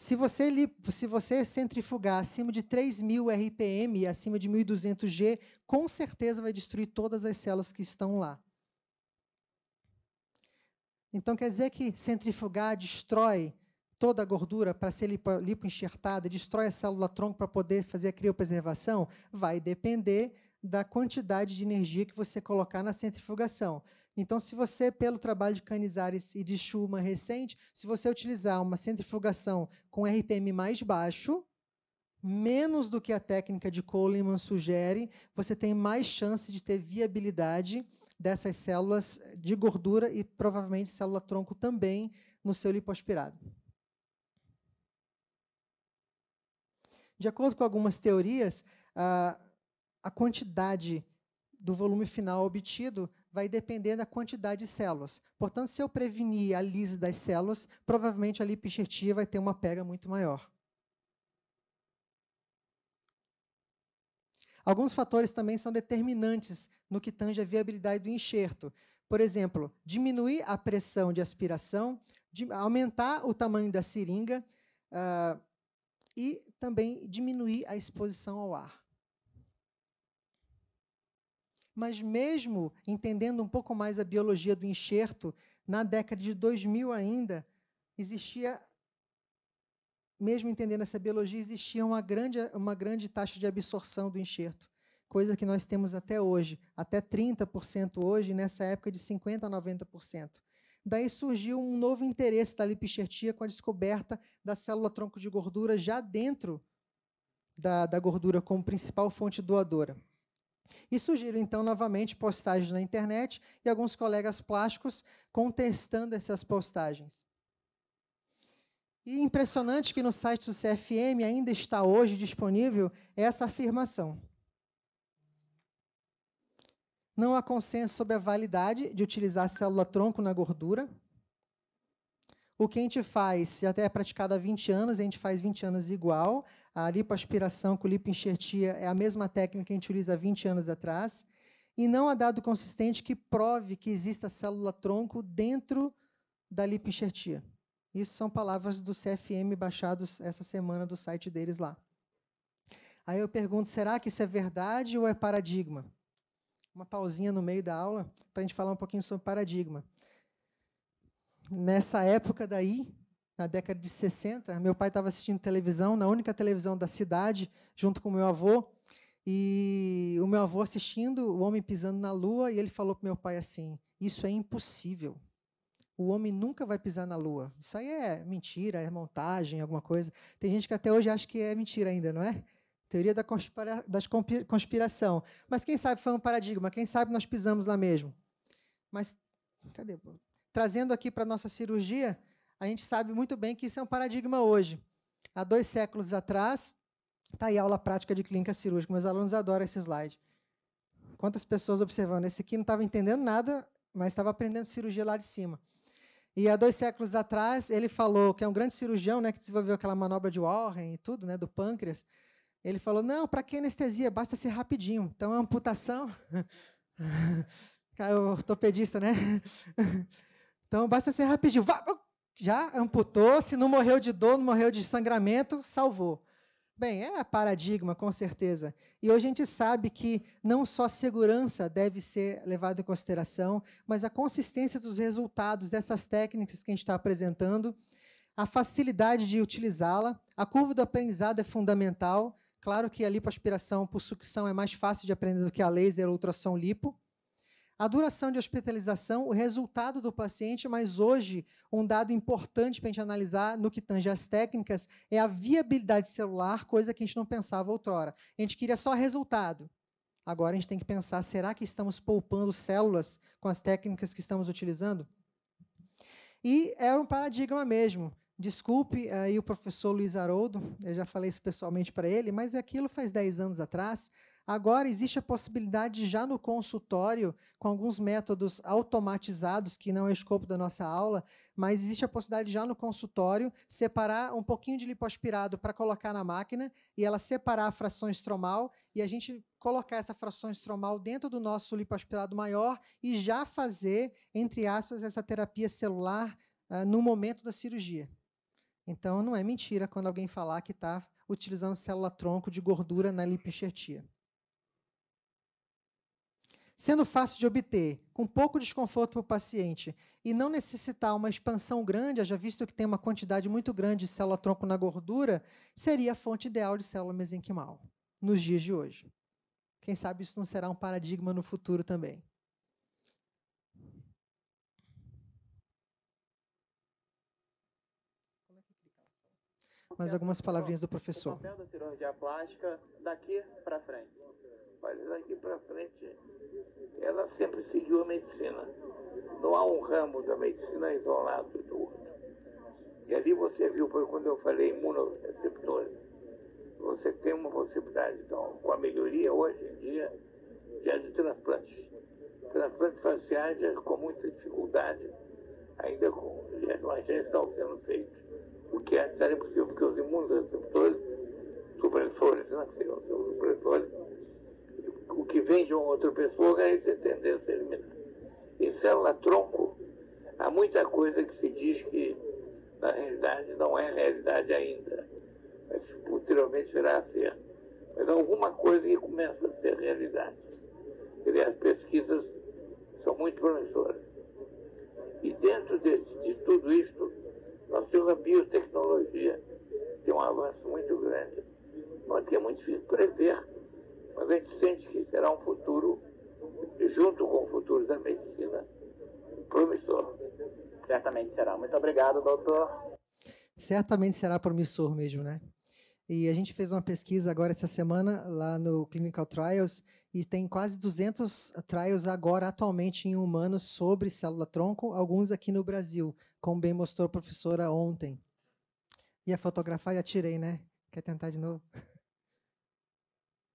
Speaker 1: Se você, li, se você centrifugar acima de 3.000 RPM e acima de 1.200 G, com certeza vai destruir todas as células que estão lá. Então quer dizer que centrifugar destrói toda a gordura para ser lipo, lipoenxertada, destrói a célula-tronco para poder fazer a criopreservação? Vai depender da quantidade de energia que você colocar na centrifugação. Então, se você, pelo trabalho de Canizares e de Schumann recente, se você utilizar uma centrifugação com RPM mais baixo, menos do que a técnica de Coleman sugere, você tem mais chance de ter viabilidade dessas células de gordura e provavelmente célula tronco também no seu lipoaspirado. De acordo com algumas teorias, a quantidade do volume final obtido vai depender da quantidade de células. Portanto, se eu prevenir a lise das células, provavelmente a lipichertia vai ter uma pega muito maior. Alguns fatores também são determinantes no que tange a viabilidade do enxerto. Por exemplo, diminuir a pressão de aspiração, aumentar o tamanho da seringa uh, e também diminuir a exposição ao ar. Mas mesmo entendendo um pouco mais a biologia do enxerto, na década de 2000 ainda, existia mesmo entendendo essa biologia, existia uma grande, uma grande taxa de absorção do enxerto, coisa que nós temos até hoje, até 30% hoje, nessa época de 50% a 90%. Daí surgiu um novo interesse da lipoenxertia com a descoberta da célula tronco de gordura já dentro da, da gordura como principal fonte doadora. E surgiram então novamente postagens na internet e alguns colegas plásticos contestando essas postagens. E impressionante que no site do CFM ainda está hoje disponível essa afirmação. Não há consenso sobre a validade de utilizar a célula tronco na gordura. O que a gente faz, até é praticado há 20 anos, a gente faz 20 anos igual, a lipoaspiração com lipoenxertia é a mesma técnica que a gente utiliza há 20 anos atrás. E não há dado consistente que prove que exista célula-tronco dentro da lipoenxertia. Isso são palavras do CFM baixados essa semana do site deles lá. Aí eu pergunto, será que isso é verdade ou é paradigma? Uma pausinha no meio da aula para a gente falar um pouquinho sobre paradigma. Nessa época daí, na década de 60. Meu pai estava assistindo televisão, na única televisão da cidade, junto com meu avô. E o meu avô assistindo, o homem pisando na lua, e ele falou para meu pai assim: Isso é impossível. O homem nunca vai pisar na lua. Isso aí é mentira, é montagem, alguma coisa. Tem gente que até hoje acha que é mentira ainda, não é? Teoria da conspira das conspiração. Mas quem sabe foi um paradigma, quem sabe nós pisamos lá mesmo. Mas, cadê? Trazendo aqui para a nossa cirurgia, a gente sabe muito bem que isso é um paradigma hoje. Há dois séculos atrás, está aí a aula prática de clínica cirúrgica. Meus alunos adoram esse slide. Quantas pessoas observando? Esse aqui não estava entendendo nada, mas estava aprendendo cirurgia lá de cima. E há dois séculos atrás, ele falou, que é um grande cirurgião, né, que desenvolveu aquela manobra de Warren e tudo, né, do pâncreas. Ele falou: "Não, para que anestesia? Basta ser rapidinho". Então é amputação. Cara, ortopedista, né? então basta ser rapidinho. Vá, já amputou, se não morreu de dor, não morreu de sangramento, salvou. Bem, é paradigma, com certeza. E hoje a gente sabe que não só a segurança deve ser levada em consideração, mas a consistência dos resultados dessas técnicas que a gente está apresentando, a facilidade de utilizá-la, a curva do aprendizado é fundamental. Claro que a lipoaspiração por sucção é mais fácil de aprender do que a laser ou ultrassom lipo, a duração de hospitalização, o resultado do paciente, mas hoje um dado importante para a gente analisar no que tange as técnicas é a viabilidade celular, coisa que a gente não pensava outrora. A gente queria só resultado. Agora a gente tem que pensar: será que estamos poupando células com as técnicas que estamos utilizando? E era é um paradigma mesmo. Desculpe eh, aí o professor Luiz Haroldo, eu já falei isso pessoalmente para ele, mas é aquilo faz 10 anos atrás. Agora existe a possibilidade já no consultório, com alguns métodos automatizados, que não é o escopo da nossa aula, mas existe a possibilidade já no consultório separar um pouquinho de lipoaspirado para colocar na máquina e ela separar a fração estromal e a gente colocar essa fração estromal dentro do nosso lipoaspirado maior e já fazer, entre aspas, essa terapia celular uh, no momento da cirurgia. Então, não é mentira quando alguém falar que está utilizando célula-tronco de gordura na lipoenxertia. Sendo fácil de obter, com pouco desconforto para o paciente e não necessitar uma expansão grande, já visto que tem uma quantidade muito grande de célula-tronco na gordura, seria a fonte ideal de célula mesenquimal nos dias de hoje. Quem sabe isso não será um paradigma no futuro também. Mais algumas palavrinhas do professor. O papel
Speaker 4: da cirurgia plástica daqui para frente daqui para frente ela sempre seguiu a medicina. Não há um ramo da medicina isolado do outro. E ali você viu, quando eu falei imunoreceptores, você tem uma possibilidade, então, com a melhoria hoje em dia, já de transplantes. Transplantes faciais já é com muita dificuldade, ainda com mas já estão sendo feitos. O que antes é, era impossível, porque os imunoreceptores, supressores, não né, que supressores, o que vem de uma outra pessoa, a é gente tendência a eliminar. Em célula-tronco, há muita coisa que se diz que, na realidade, não é realidade ainda. Mas posteriormente virá a ser. Mas há alguma coisa que começa a ser realidade. E as pesquisas são muito promissoras. E dentro de, de tudo isto, nós temos a biotecnologia, que é um avanço muito grande, mas que é muito difícil prever mas a gente sente que será um futuro, junto com o futuro da medicina, promissor. Certamente será. Muito obrigado, doutor.
Speaker 1: Certamente será promissor mesmo, né? E a gente fez uma pesquisa agora essa semana lá no Clinical Trials e tem quase 200 trials agora atualmente em humanos sobre célula-tronco, alguns aqui no Brasil, como bem mostrou a professora ontem. Ia fotografar e atirei, né? Quer tentar de novo?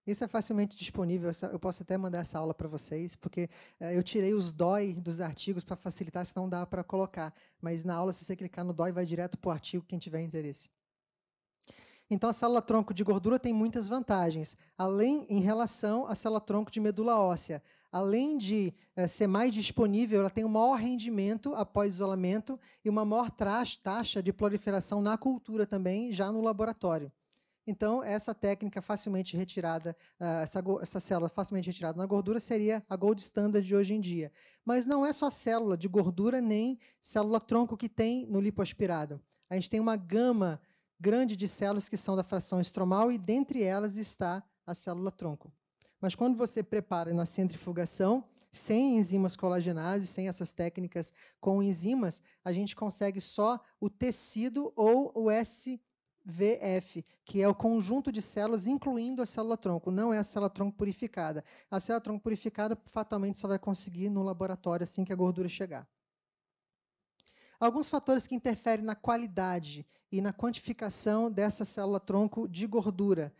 Speaker 1: Isso é facilmente disponível, eu posso até mandar essa aula para vocês, porque eh, eu tirei os DOI dos artigos para facilitar, senão dá para colocar. Mas na aula, se você clicar no DOI, vai direto para o artigo, quem tiver interesse. Então, a célula-tronco de gordura tem muitas vantagens, além em relação à célula-tronco de medula óssea. Além de eh, ser mais disponível, ela tem um maior rendimento após isolamento e uma maior taxa de proliferação na cultura também, já no laboratório. Então, essa técnica facilmente retirada, ah, essa, essa célula facilmente retirada na gordura seria a gold standard de hoje em dia. Mas não é só célula de gordura nem célula tronco que tem no lipoaspirado. A gente tem uma gama grande de células que são da fração estromal e dentre elas está a célula tronco. Mas quando você prepara na centrifugação, sem enzimas colagenases, sem essas técnicas com enzimas, a gente consegue só o tecido ou o S VF, que é o conjunto de células, incluindo a célula-tronco. Não é a célula-tronco purificada. A célula-tronco purificada fatalmente só vai conseguir no laboratório assim que a gordura chegar. Alguns fatores que interferem na qualidade e na quantificação dessa célula-tronco de gordura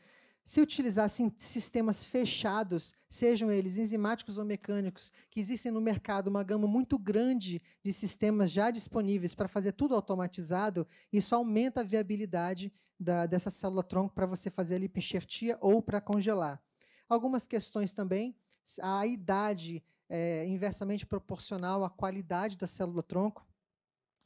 Speaker 1: se utilizassem sistemas fechados, sejam eles enzimáticos ou mecânicos, que existem no mercado uma gama muito grande de sistemas já disponíveis para fazer tudo automatizado, isso aumenta a viabilidade da, dessa célula-tronco para você fazer a lipoenxertia ou para congelar. Algumas questões também, a idade é inversamente proporcional à qualidade da célula-tronco,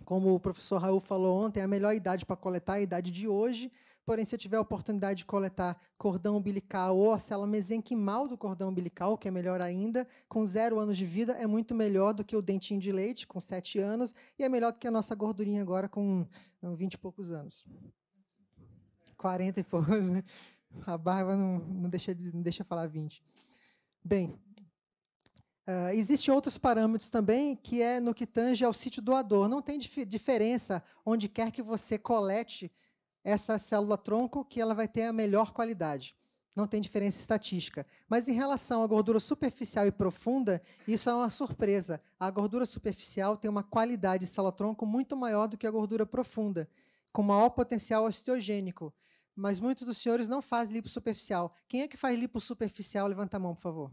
Speaker 1: como o professor Raul falou ontem, é a melhor idade para coletar é a idade de hoje, Porém, se eu tiver a oportunidade de coletar cordão umbilical ou a célula mesenquimal do cordão umbilical, que é melhor ainda, com zero anos de vida, é muito melhor do que o dentinho de leite, com sete anos, e é melhor do que a nossa gordurinha agora, com hum, vinte e poucos anos. quarenta e poucos, né? A barba não, não, deixa, não deixa falar vinte. Bem, Uh, Existem outros parâmetros também, que é no que tange ao sítio doador. Não tem dif diferença onde quer que você colete essa célula tronco que ela vai ter a melhor qualidade. Não tem diferença estatística. Mas em relação à gordura superficial e profunda, isso é uma surpresa. A gordura superficial tem uma qualidade de célula tronco muito maior do que a gordura profunda, com maior potencial osteogênico. Mas muitos dos senhores não fazem lipo superficial. Quem é que faz lipo superficial? Levanta a mão, por favor.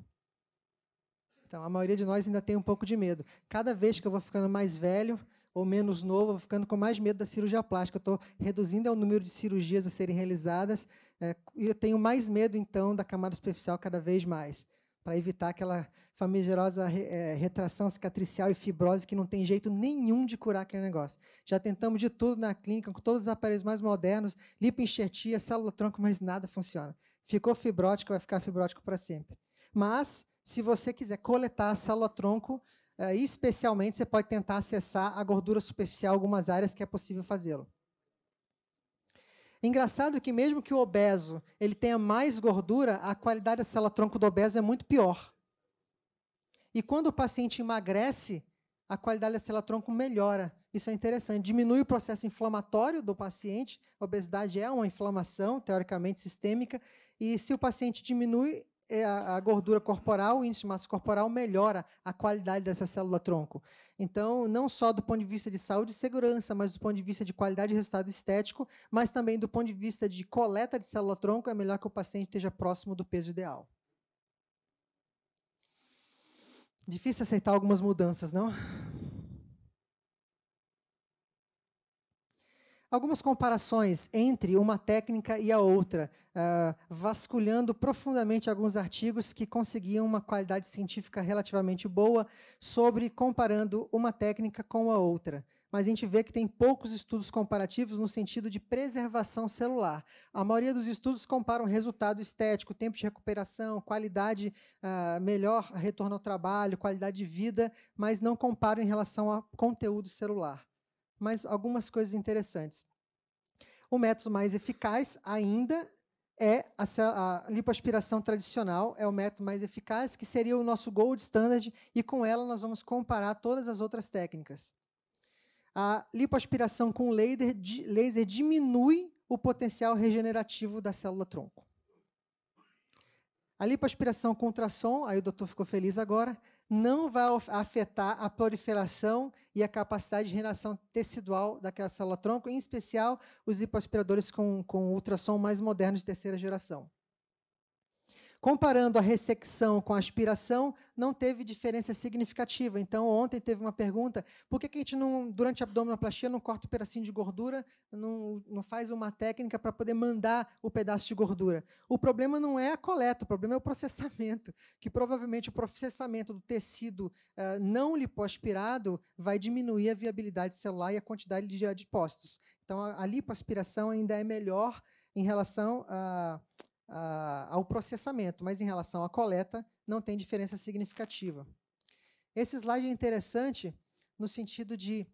Speaker 1: Então, a maioria de nós ainda tem um pouco de medo. Cada vez que eu vou ficando mais velho, ou menos novo, vou ficando com mais medo da cirurgia plástica. Eu estou reduzindo o número de cirurgias a serem realizadas é, e eu tenho mais medo, então, da camada superficial cada vez mais, para evitar aquela famigerosa é, retração cicatricial e fibrose que não tem jeito nenhum de curar aquele negócio. Já tentamos de tudo na clínica, com todos os aparelhos mais modernos, lipoenxertia, célula-tronco, mas nada funciona. Ficou fibrótico, vai ficar fibrótico para sempre. Mas, se você quiser coletar a célula-tronco, e é, especialmente você pode tentar acessar a gordura superficial, algumas áreas que é possível fazê-lo. Engraçado que mesmo que o obeso ele tenha mais gordura, a qualidade da célula tronco do obeso é muito pior. E quando o paciente emagrece, a qualidade da célula tronco melhora. Isso é interessante. Diminui o processo inflamatório do paciente. A obesidade é uma inflamação, teoricamente sistêmica. E se o paciente diminui é a gordura corporal, o índice de massa corporal melhora a qualidade dessa célula tronco. Então, não só do ponto de vista de saúde e segurança, mas do ponto de vista de qualidade e resultado estético, mas também do ponto de vista de coleta de célula tronco, é melhor que o paciente esteja próximo do peso ideal. Difícil aceitar algumas mudanças, não? algumas comparações entre uma técnica e a outra, uh, vasculhando profundamente alguns artigos que conseguiam uma qualidade científica relativamente boa sobre comparando uma técnica com a outra. Mas a gente vê que tem poucos estudos comparativos no sentido de preservação celular. A maioria dos estudos comparam resultado estético, tempo de recuperação, qualidade, uh, melhor retorno ao trabalho, qualidade de vida, mas não comparam em relação a conteúdo celular mas algumas coisas interessantes. O método mais eficaz ainda é a, a lipoaspiração tradicional, é o método mais eficaz, que seria o nosso gold standard, e com ela nós vamos comparar todas as outras técnicas. A lipoaspiração com laser, laser diminui o potencial regenerativo da célula tronco. A lipoaspiração com ultrassom, aí o doutor ficou feliz agora, não vai afetar a proliferação e a capacidade de renação tecidual daquela célula-tronco, em especial os lipoaspiradores com, com ultrassom mais moderno de terceira geração. Comparando a ressecção com a aspiração, não teve diferença significativa. Então, ontem teve uma pergunta: por que, a gente, não, durante a abdominoplastia, não corta o pedacinho de gordura, não, não faz uma técnica para poder mandar o pedaço de gordura? O problema não é a coleta, o problema é o processamento, que provavelmente o processamento do tecido uh, não lipoaspirado vai diminuir a viabilidade celular e a quantidade de adipócitos. Então, a, a lipoaspiração ainda é melhor em relação a ao processamento, mas em relação à coleta, não tem diferença significativa. Esse slide é interessante no sentido de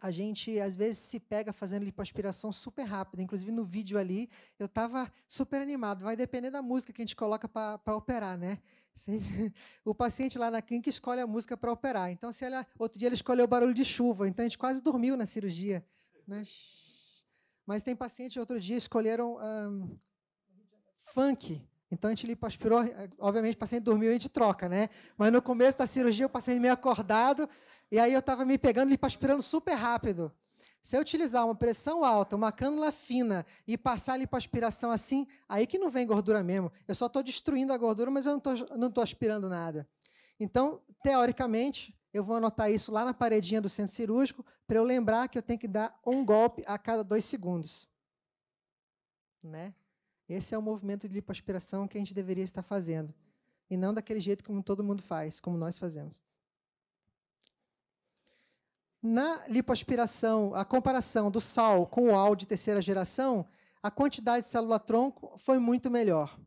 Speaker 1: a gente às vezes se pega fazendo lipoaspiração super rápida. Inclusive no vídeo ali eu estava super animado. Vai depender da música que a gente coloca para operar, né? O paciente lá na clínica escolhe a música para operar. Então, se ela, outro dia ele escolheu o barulho de chuva, então a gente quase dormiu na cirurgia. Né? Mas tem paciente outro dia escolheram hum, funk. Então a gente lipoaspirou, eh, obviamente o paciente dormiu, a gente troca, né? Mas no começo da cirurgia o paciente meio acordado, e aí eu estava me pegando e lipoaspirando super rápido. Se eu utilizar uma pressão alta, uma cânula fina e passar a para aspiração assim, aí que não vem gordura mesmo. Eu só estou destruindo a gordura, mas eu não estou aspirando nada. Então, teoricamente, eu vou anotar isso lá na paredinha do centro cirúrgico para eu lembrar que eu tenho que dar um golpe a cada dois segundos. Né? Esse é o movimento de lipoaspiração que a gente deveria estar fazendo. E não daquele jeito como todo mundo faz, como nós fazemos. Na lipoaspiração, a comparação do sal com o AL de terceira geração, a quantidade de célula-tronco foi muito melhor.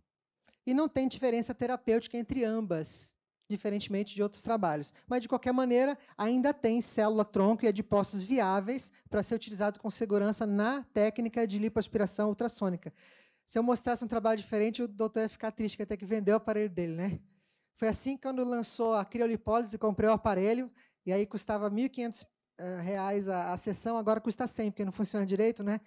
Speaker 1: E não tem diferença terapêutica entre ambas, diferentemente de outros trabalhos. Mas, de qualquer maneira, ainda tem célula-tronco e adipócitos viáveis para ser utilizado com segurança na técnica de lipoaspiração ultrassônica. Se eu mostrasse um trabalho diferente, o doutor ia ficar triste, que até que vendeu o aparelho dele, né? Foi assim que quando lançou a criolipólise, comprei o aparelho, e aí custava eh, R$ 1.500 a, a sessão, agora custa 100, porque não funciona direito, né?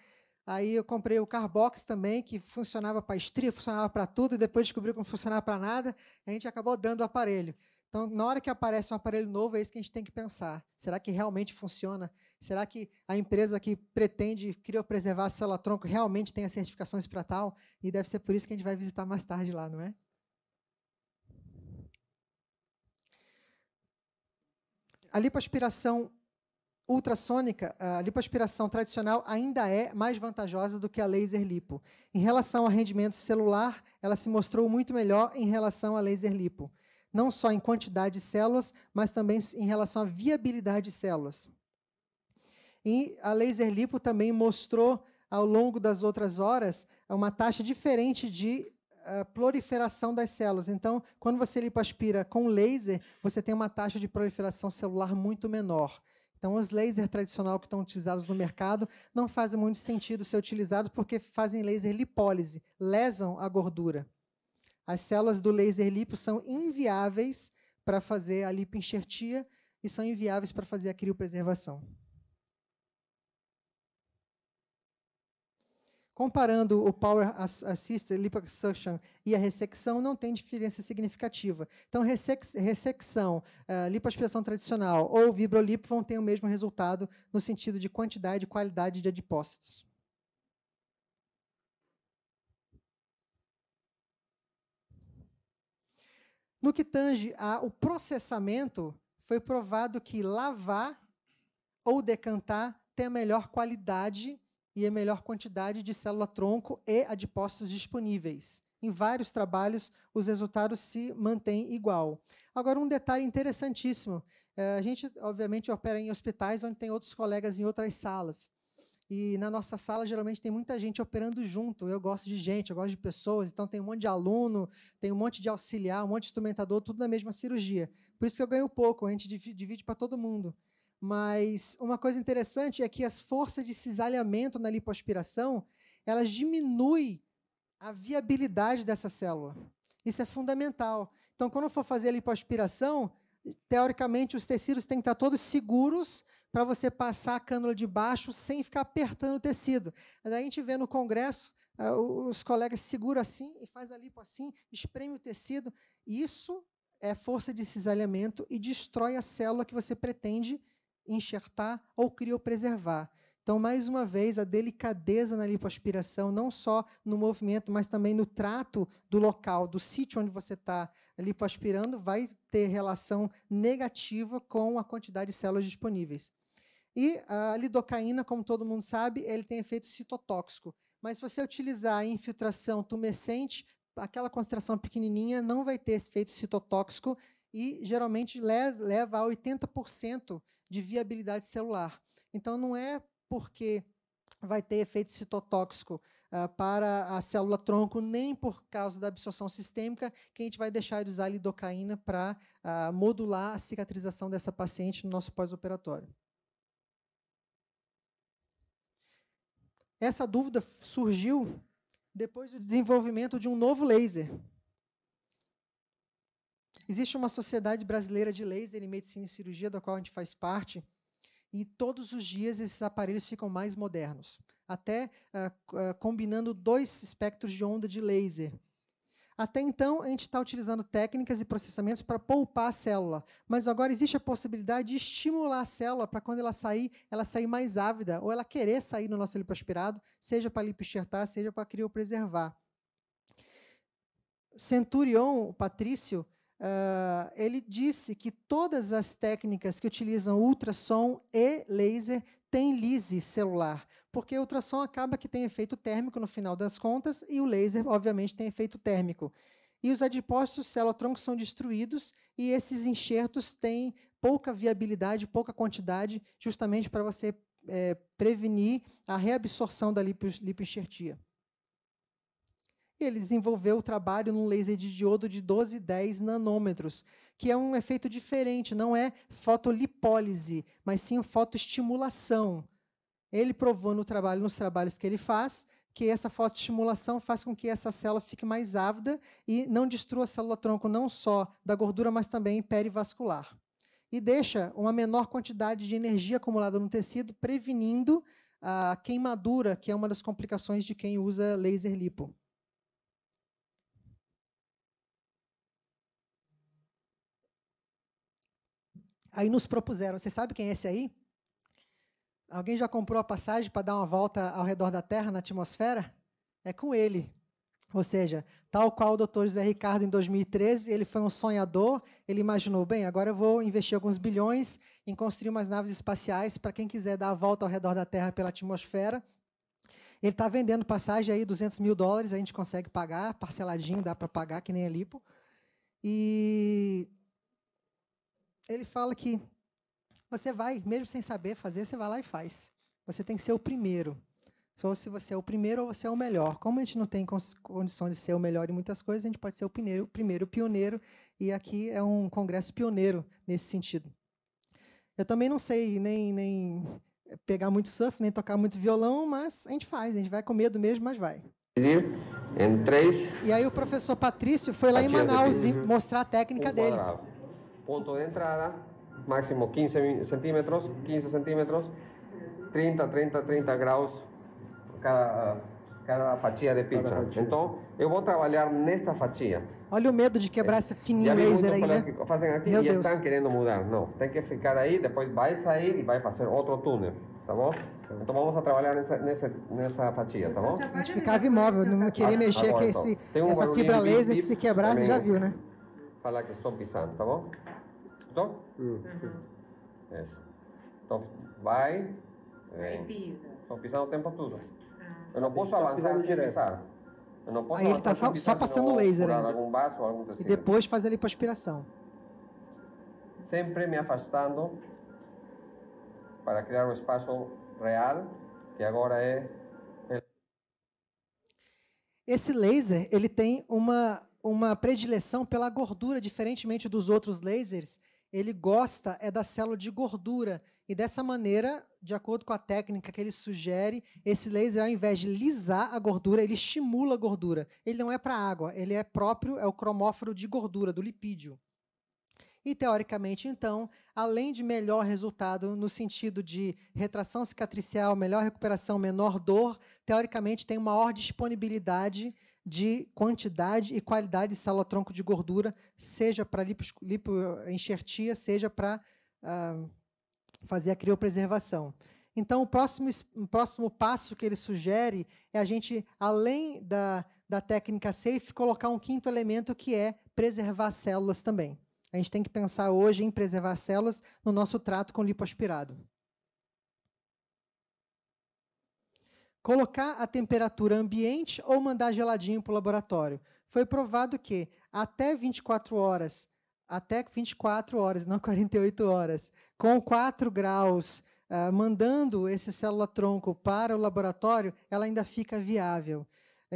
Speaker 1: Aí eu comprei o Carbox também, que funcionava para estria, funcionava para tudo, e depois descobri que não funcionava para nada, a gente acabou dando o aparelho. Então, na hora que aparece um aparelho novo, é isso que a gente tem que pensar. Será que realmente funciona? Será que a empresa que pretende criopreservar a célula tronco realmente tem as certificações para tal? E deve ser por isso que a gente vai visitar mais tarde lá, não é? A lipoaspiração ultrassônica, a lipoaspiração tradicional ainda é mais vantajosa do que a laser lipo. Em relação a rendimento celular, ela se mostrou muito melhor em relação a laser lipo não só em quantidade de células, mas também em relação à viabilidade de células. E a laser lipo também mostrou, ao longo das outras horas, uma taxa diferente de uh, proliferação das células. Então, quando você lipoaspira com laser, você tem uma taxa de proliferação celular muito menor. Então, os lasers tradicionais que estão utilizados no mercado não fazem muito sentido ser utilizados porque fazem laser lipólise, lesam a gordura. As células do laser lipo são inviáveis para fazer a lipoenxertia e são inviáveis para fazer a criopreservação. Comparando o Power Assisted Liposuction e a ressecção, não tem diferença significativa. Então, ressecção, uh, lipoaspiração tradicional ou vibrolipo vão ter o mesmo resultado no sentido de quantidade e qualidade de adipócitos. No que tange ao processamento, foi provado que lavar ou decantar tem a melhor qualidade e a melhor quantidade de célula-tronco e adipócitos disponíveis. Em vários trabalhos, os resultados se mantêm igual. Agora, um detalhe interessantíssimo. Eh, a gente, obviamente, opera em hospitais onde tem outros colegas em outras salas. E na nossa sala geralmente tem muita gente operando junto. Eu gosto de gente, eu gosto de pessoas, então tem um monte de aluno, tem um monte de auxiliar, um monte de instrumentador, tudo na mesma cirurgia. Por isso que eu ganho pouco, a gente divide para todo mundo. Mas uma coisa interessante é que as forças de cisalhamento na lipoaspiração, elas diminuem a viabilidade dessa célula. Isso é fundamental. Então, quando eu for fazer a lipoaspiração, teoricamente, os tecidos têm que estar todos seguros para você passar a cânula de baixo sem ficar apertando o tecido. Daí a gente vê no congresso, eh, os colegas seguram assim e faz a lipo assim, espreme o tecido. Isso é força de cisalhamento e destrói a célula que você pretende enxertar ou criopreservar. Então, mais uma vez, a delicadeza na lipoaspiração, não só no movimento, mas também no trato do local, do sítio onde você está lipoaspirando, vai ter relação negativa com a quantidade de células disponíveis. E a lidocaína, como todo mundo sabe, ele tem efeito citotóxico. Mas se você utilizar a infiltração tumescente, aquela concentração pequenininha não vai ter esse efeito citotóxico e geralmente leva a 80% de viabilidade celular. Então não é porque vai ter efeito citotóxico uh, para a célula tronco, nem por causa da absorção sistêmica, que a gente vai deixar de usar a lidocaína para uh, ah, modular a cicatrização dessa paciente no nosso pós-operatório. Essa dúvida surgiu depois do desenvolvimento de um novo laser. Existe uma sociedade brasileira de laser em medicina e cirurgia, da qual a gente faz parte, e todos os dias esses aparelhos ficam mais modernos, até uh, uh, combinando dois espectros de onda de laser. Até então, a gente está utilizando técnicas e processamentos para poupar a célula, mas agora existe a possibilidade de estimular a célula para quando ela sair, ela sair mais ávida, ou ela querer sair no nosso lipoaspirado, seja para lipoenxertar, seja para criopreservar. Centurion, o Patrício, Uh, ele disse que todas as técnicas que utilizam ultrassom e laser têm lise celular, porque o ultrassom acaba que tem efeito térmico no final das contas e o laser, obviamente, tem efeito térmico. E os adipócitos celotroncos são destruídos e esses enxertos têm pouca viabilidade, pouca quantidade, justamente para você é, prevenir a reabsorção da lipo, lipoenxertia ele desenvolveu o trabalho num laser de diodo de 12 10 nanômetros, que é um efeito diferente, não é fotolipólise, mas sim fotoestimulação. Ele provou no trabalho, nos trabalhos que ele faz, que essa fotoestimulação faz com que essa célula fique mais ávida e não destrua a célula-tronco não só da gordura, mas também perivascular. E deixa uma menor quantidade de energia acumulada no tecido, prevenindo a queimadura, que é uma das complicações de quem usa laser lipo. Aí nos propuseram. Você sabe quem é esse aí? Alguém já comprou a passagem para dar uma volta ao redor da Terra, na atmosfera? É com ele. Ou seja, tal qual o doutor José Ricardo em 2013, ele foi um sonhador, ele imaginou, bem, agora eu vou investir alguns bilhões em construir umas naves espaciais para quem quiser dar a volta ao redor da Terra pela atmosfera. Ele está vendendo passagem aí, 200 mil dólares, a gente consegue pagar, parceladinho, dá para pagar, que nem a Lipo. E ele fala que você vai, mesmo sem saber fazer, você vai lá e faz. Você tem que ser o primeiro. Ou se você é o primeiro ou você é o melhor. Como a gente não tem condição de ser o melhor em muitas coisas, a gente pode ser o primeiro, o primeiro pioneiro. E aqui é um congresso pioneiro nesse sentido. Eu também não sei nem, nem pegar muito surf, nem tocar muito violão, mas a gente faz, a gente vai com medo mesmo, mas vai.
Speaker 5: Em três.
Speaker 1: E aí o professor Patrício foi lá em Manaus uhum. mostrar a técnica dele
Speaker 5: punto de entrada, máximo 15 centímetros, 15 centímetros, 30, 30, 30 graus cada, cada fatia de pizza. Fatia. Então, eu vou trabalhar nesta fatia.
Speaker 1: Olha o medo de quebrar é. esse fininho laser aí, né? Que fazem aqui Meu e Deus. estão
Speaker 5: querendo mudar. Não, tem que ficar aí, depois vai sair e vai fazer outro túnel, tá bom? Então vamos a trabalhar nessa, nessa, nessa fatia, tá bom? A gente ficava
Speaker 1: imóvel, não queria mexer com ah, ah, essa fibra laser que se quebrasse, já viu, né?
Speaker 5: falar que estão pisando, tá bom? Então? Uhum. Isso. Uhum. Então vai. Vem. Aí pisa. pisando o tempo todo. Ah. Eu não tá posso avançar sem direto. pisar. Eu não posso Aí ele está só, só, passando laser ainda. Algum vaso, algum e depois
Speaker 1: faz a lipoaspiração.
Speaker 5: Sempre me afastando para criar um espaço real, que agora é.
Speaker 1: Esse laser ele tem uma uma predileção pela gordura, diferentemente dos outros lasers. Ele gosta é da célula de gordura e dessa maneira, de acordo com a técnica que ele sugere, esse laser ao invés de lisar a gordura, ele estimula a gordura. Ele não é para água, ele é próprio é o cromóforo de gordura do lipídio. E, teoricamente, então, além de melhor resultado no sentido de retração cicatricial, melhor recuperação, menor dor, teoricamente tem maior disponibilidade de quantidade e qualidade de célula-tronco de gordura, seja para lipoenxertia, seja para uh, ah, fazer a criopreservação. Então, o próximo, o próximo passo que ele sugere é a gente, além da, da técnica SAFE, colocar um quinto elemento que é preservar células também. A gente tem que pensar hoje em preservar células no nosso trato com lipoaspirado. colocar a temperatura ambiente ou mandar geladinho para o laboratório. Foi provado que até 24 horas, até 24 horas, não 48 horas, com 4 graus, uh, mandando esse célula-tronco para o laboratório, ela ainda fica viável.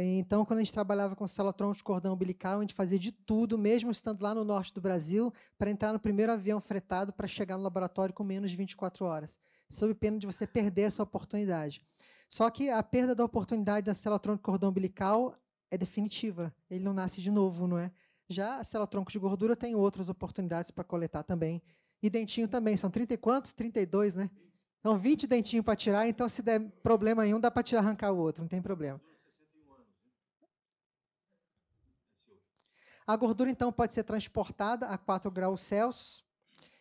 Speaker 1: Então, quando a gente trabalhava com célula-tronco de cordão umbilical, a gente fazia de tudo, mesmo estando lá no norte do Brasil, para entrar no primeiro avião fretado para chegar no laboratório com menos de 24 horas, sob pena de você perder essa oportunidade. Só que a perda da oportunidade da célula tronco cordão umbilical é definitiva. Ele não nasce de novo, não é? Já a célula tronco de gordura tem outras oportunidades para coletar também. E dentinho também, são 30 e quantos? 32, né? São 20 dentinhos para tirar, então se der problema em um, dá para tirar arrancar o outro, não tem problema. A gordura, então, pode ser transportada a 4 graus Celsius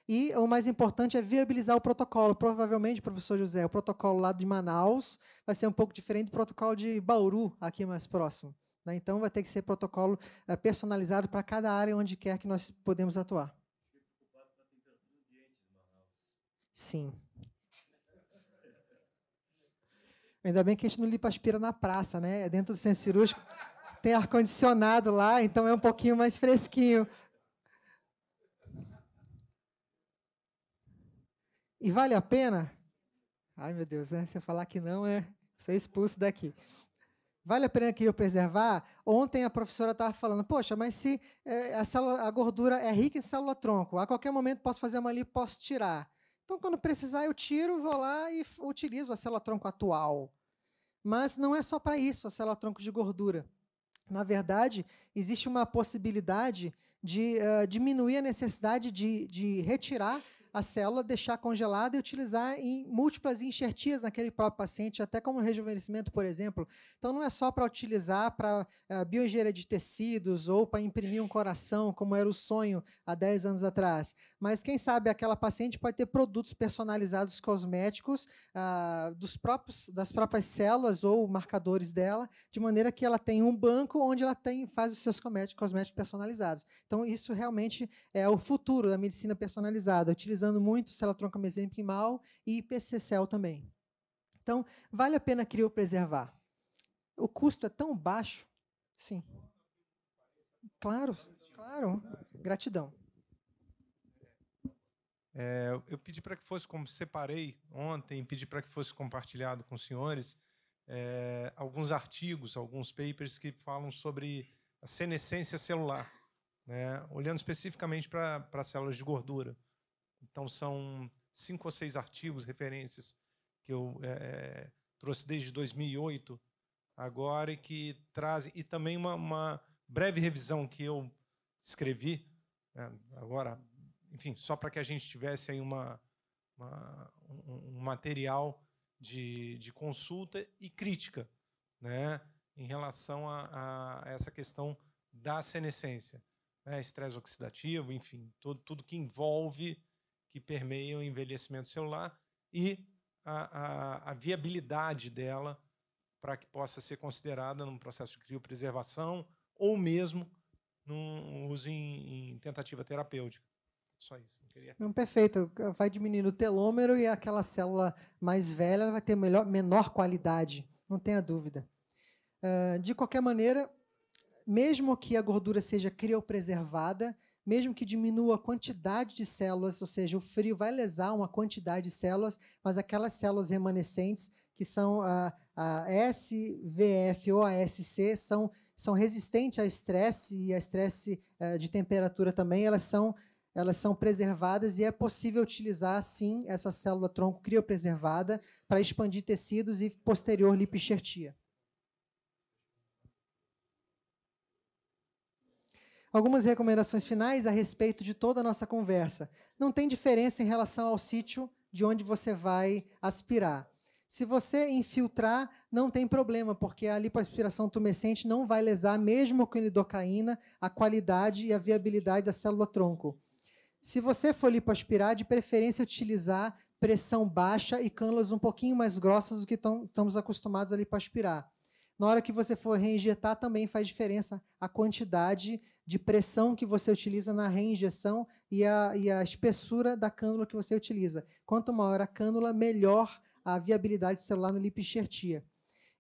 Speaker 1: e o mais importante é viabilizar o protocolo. Provavelmente, professor José, o protocolo lá de Manaus vai ser um pouco diferente do protocolo de Bauru, aqui mais próximo. Né? Então, vai ter que ser protocolo eh, personalizado para cada área onde quer que nós podemos atuar. Sim. Ainda bem que a gente não limpa aspira na praça, né? É dentro do centro cirúrgico tem ar-condicionado lá, então é um pouquinho mais fresquinho. E vale a pena? Ai, meu Deus, né? se eu falar que não, é ser expulso daqui. Vale a pena que eu preservar? Ontem a professora estava falando, poxa, mas se eh, a, célula, a gordura é rica em célula-tronco, a qualquer momento posso fazer uma ali, posso tirar. Então, quando precisar, eu tiro, vou lá e utilizo a célula-tronco atual. Mas não é só para isso a célula-tronco de gordura. Na verdade, existe uma possibilidade de uh, diminuir a necessidade de, de retirar a célula, deixar congelada e utilizar em múltiplas enxertias naquele próprio paciente, até como rejuvenescimento, por exemplo. Então, não é só para utilizar para uh, eh, bioengenharia de tecidos ou para imprimir um coração, como era o sonho há 10 anos atrás. Mas, quem sabe, aquela paciente pode ter produtos personalizados cosméticos ah, dos próprios, das próprias células ou marcadores dela, de maneira que ela tem um banco onde ela tem, faz os seus cosméticos personalizados. Então, isso realmente é o futuro da medicina personalizada, utilizar utilizando muito celatroncamesin primal e IPCCL também. Então, vale a pena criopreservar. O custo é tão baixo. Sim. Claro, claro. Gratidão.
Speaker 6: É, eu pedi para que fosse, como separei ontem, pedi para que fosse compartilhado com os senhores é, alguns artigos, alguns papers que falam sobre a senescência celular, né? olhando especificamente para células de gordura. Então, são cinco ou seis artigos, referências, que eu é, é trouxe desde 2008 agora e que trazem, e também uma, uma breve revisão que eu escrevi, né, agora, enfim, só para que a gente tivesse aí uma, uma um, material de, de consulta e crítica né, em relação a, a essa questão da senescência. Né, estresse oxidativo, enfim, tudo tudo que envolve que permeiam o envelhecimento celular e a, a, a viabilidade dela para que possa ser considerada num processo de criopreservação ou mesmo num uso em, em tentativa terapêutica. Só isso. Não, queria... Não, perfeito.
Speaker 1: Vai diminuindo o telômero e aquela célula mais velha vai ter melhor, menor qualidade, não tenha dúvida. Ah, de qualquer maneira, mesmo que a gordura seja criopreservada, mesmo que diminua a quantidade de células, ou seja, o frio vai lesar uma quantidade de células, mas aquelas células remanescentes, que são a, a SVF ou a SC, são, são resistentes a estresse e a estresse é, de temperatura também, elas são elas são preservadas e é possível utilizar, sim, essa célula tronco criopreservada para expandir tecidos e posterior lipixertia. Algumas recomendações finais a respeito de toda a nossa conversa. Não tem diferença em relação ao sítio de onde você vai aspirar. Se você infiltrar, não tem problema, porque a lipoaspiração tumescente não vai lesar, mesmo com lidocaína, a qualidade e a viabilidade da célula-tronco. Se você for lipoaspirar, de preferência utilizar pressão baixa e cânulas um pouquinho mais grossas do que estamos acostumados a lipoaspirar na hora que você for reinjetar também faz diferença a quantidade de pressão que você utiliza na reinjeção e a, e a espessura da cânula que você utiliza. Quanto maior a cânula, melhor a viabilidade celular na lipoenxertia.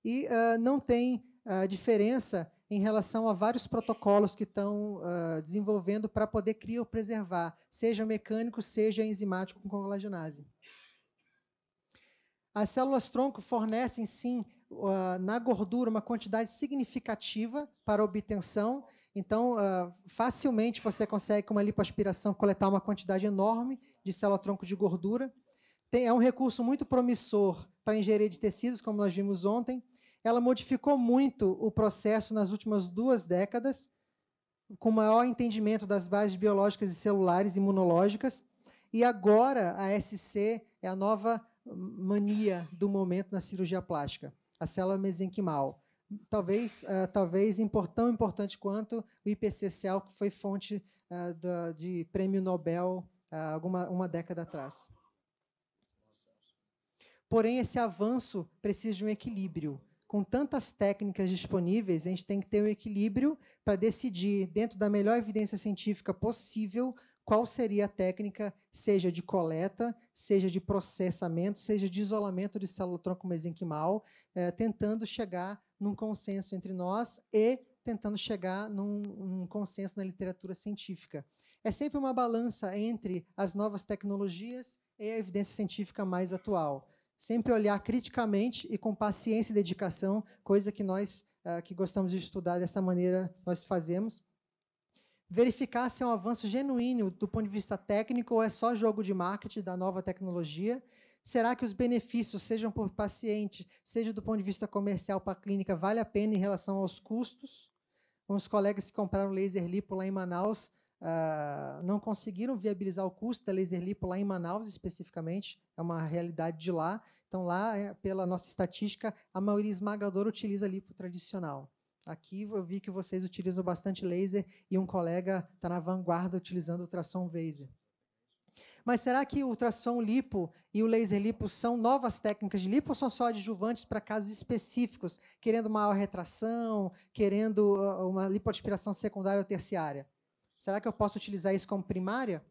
Speaker 1: E uh, não tem uh, diferença em relação a vários protocolos que estão uh, ah, desenvolvendo para poder criopreservar, seja mecânico, seja enzimático com colagenase. As células-tronco fornecem, sim, uh, na gordura uma quantidade significativa para obtenção. Então, uh, facilmente você consegue, com uma lipoaspiração, coletar uma quantidade enorme de célula-tronco de gordura. Tem, é um recurso muito promissor para engenharia de tecidos, como nós vimos ontem. Ela modificou muito o processo nas últimas duas décadas, com maior entendimento das bases biológicas e celulares imunológicas. E agora a SC é a nova mania do momento na cirurgia plástica a célula mesenquimal. Talvez, uh, talvez tão importante quanto o IPCCL, que foi fonte uh, da, de prêmio Nobel uh, alguma, uma década atrás. Porém, esse avanço precisa de um equilíbrio. Com tantas técnicas disponíveis, a gente tem que ter um equilíbrio para decidir, dentro da melhor evidência científica possível, qual seria a técnica, seja de coleta, seja de processamento, seja de isolamento de célula-tronco mesenquimal, eh, tentando chegar num consenso entre nós e tentando chegar num, num, consenso na literatura científica. É sempre uma balança entre as novas tecnologias e a evidência científica mais atual. Sempre olhar criticamente e com paciência e dedicação, coisa que nós eh, que gostamos de estudar dessa maneira nós fazemos verificar se é um avanço genuíno do ponto de vista técnico ou é só jogo de marketing da nova tecnologia. Será que os benefícios, sejam por paciente, seja do ponto de vista comercial para a clínica, vale a pena em relação aos custos? Uns colegas que compraram laser lipo lá em Manaus uh, não conseguiram viabilizar o custo da laser lipo lá em Manaus especificamente, é uma realidade de lá. Então lá, é, pela nossa estatística, a maioria esmagadora utiliza lipo tradicional. Aqui eu vi que vocês utilizam bastante laser e um colega está na vanguarda utilizando ultrassom laser. Mas será que o ultrassom lipo e o laser lipo são novas técnicas de lipo ou são só adjuvantes para casos específicos, querendo maior retração, querendo ah, uma lipoaspiração secundária ou terciária? Será que eu posso utilizar isso como primária?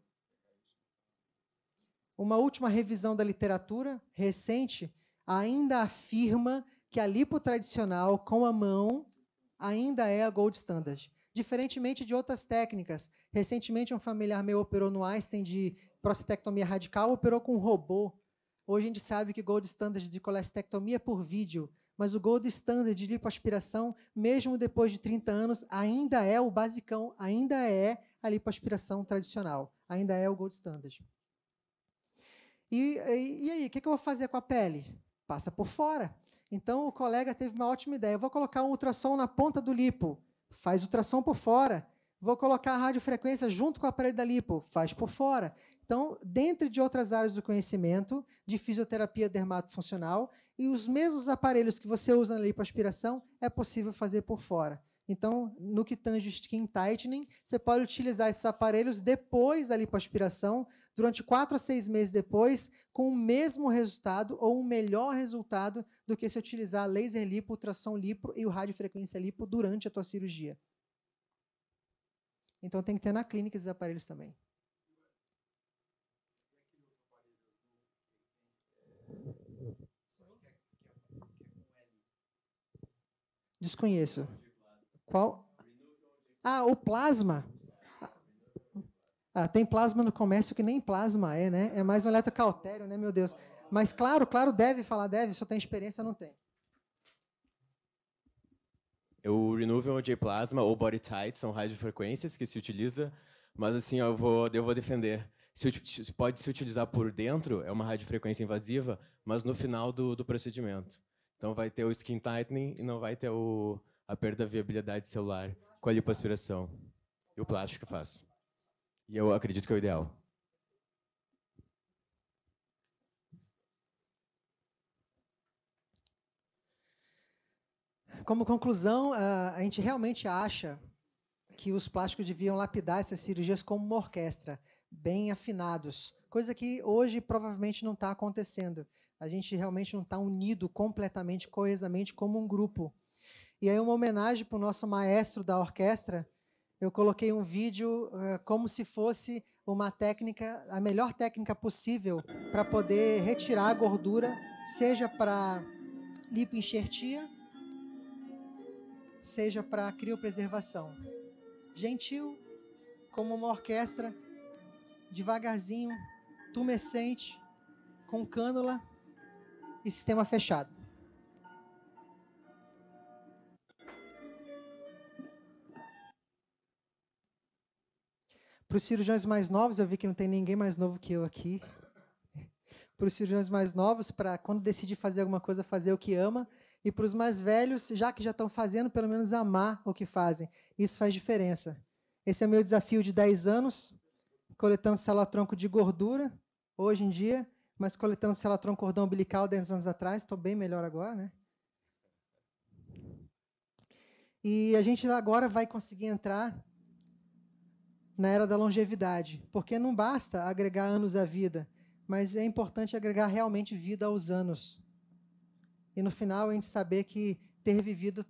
Speaker 1: Uma última revisão da literatura recente ainda afirma que a lipo tradicional com a mão ainda é a gold standard. Diferentemente de outras técnicas, recentemente um familiar meu operou no Einstein de prostatectomia radical, operou com um robô. Hoje a gente sabe que gold standard de colestectomia é por vídeo, mas o gold standard de lipoaspiração, mesmo depois de 30 anos, ainda é o basicão, ainda é a lipoaspiração tradicional, ainda é o gold standard. E, e, e aí, o que, que eu vou fazer com a pele? Passa por fora. Então o colega teve uma ótima ideia. Eu vou colocar um ultrassom na ponta do lipo, faz ultrassom por fora. Vou colocar a radiofrequência junto com o aparelho da lipo, faz por fora. Então, dentro de outras áreas do conhecimento, de fisioterapia dermatofuncional, e os mesmos aparelhos que você usa na lipoaspiração, é possível fazer por fora. Então, no que tange skin tightening, você pode utilizar esses aparelhos depois da lipoaspiração, durante quatro a seis meses depois, com o mesmo resultado ou um melhor resultado do que se utilizar laser lipo, ultrassom lipo e o radiofrequência lipo durante a tua cirurgia. Então, tem que ter na clínica esses aparelhos também. Desconheço. Qual? Ah, o plasma. Ah, tem plasma no comércio que nem plasma é, né? É mais um eletrocautério, né, meu Deus? Mas claro, claro, deve falar, deve, só tem experiência, não tem.
Speaker 7: O Renewable é J Plasma ou Body Tight são radiofrequências que se utiliza, mas assim, eu vou, eu vou defender. Se, pode se utilizar por
Speaker 1: dentro, é uma radiofrequência invasiva, mas no final do, do procedimento. Então vai ter o skin
Speaker 7: tightening e não vai ter o a perda da viabilidade celular com a lipoaspiração e o plástico faz.
Speaker 8: E eu acredito que é o ideal.
Speaker 1: Como conclusão, ah, a gente realmente acha que os plásticos deviam lapidar essas cirurgias como uma orquestra, bem afinados, coisa que hoje provavelmente não está acontecendo. A gente realmente não está unido completamente, coesamente, como um grupo. E aí, uma homenagem para o nosso maestro da orquestra, eu coloquei um vídeo uh, como se fosse uma técnica, a melhor técnica possível para poder retirar a gordura, seja para lipoenxertia, seja para criopreservação. Gentil, como uma orquestra, devagarzinho, tumescente, com cânula e sistema fechado. Para os cirurgiões mais novos, eu vi que não tem ninguém mais novo que eu aqui. para os cirurgiões mais novos, para quando decidir fazer alguma coisa, fazer o que ama. E para os mais velhos, já que já estão fazendo, pelo menos amar o que fazem. Isso faz diferença. Esse é o meu desafio de 10 anos, coletando celatronco de gordura, hoje em dia, mas coletando celatronco cordão umbilical 10 anos atrás. Estou bem melhor agora, né? E a gente agora vai conseguir entrar na era da longevidade, porque não basta agregar anos à vida, mas é importante agregar realmente vida aos anos. E no final a gente saber que ter vivido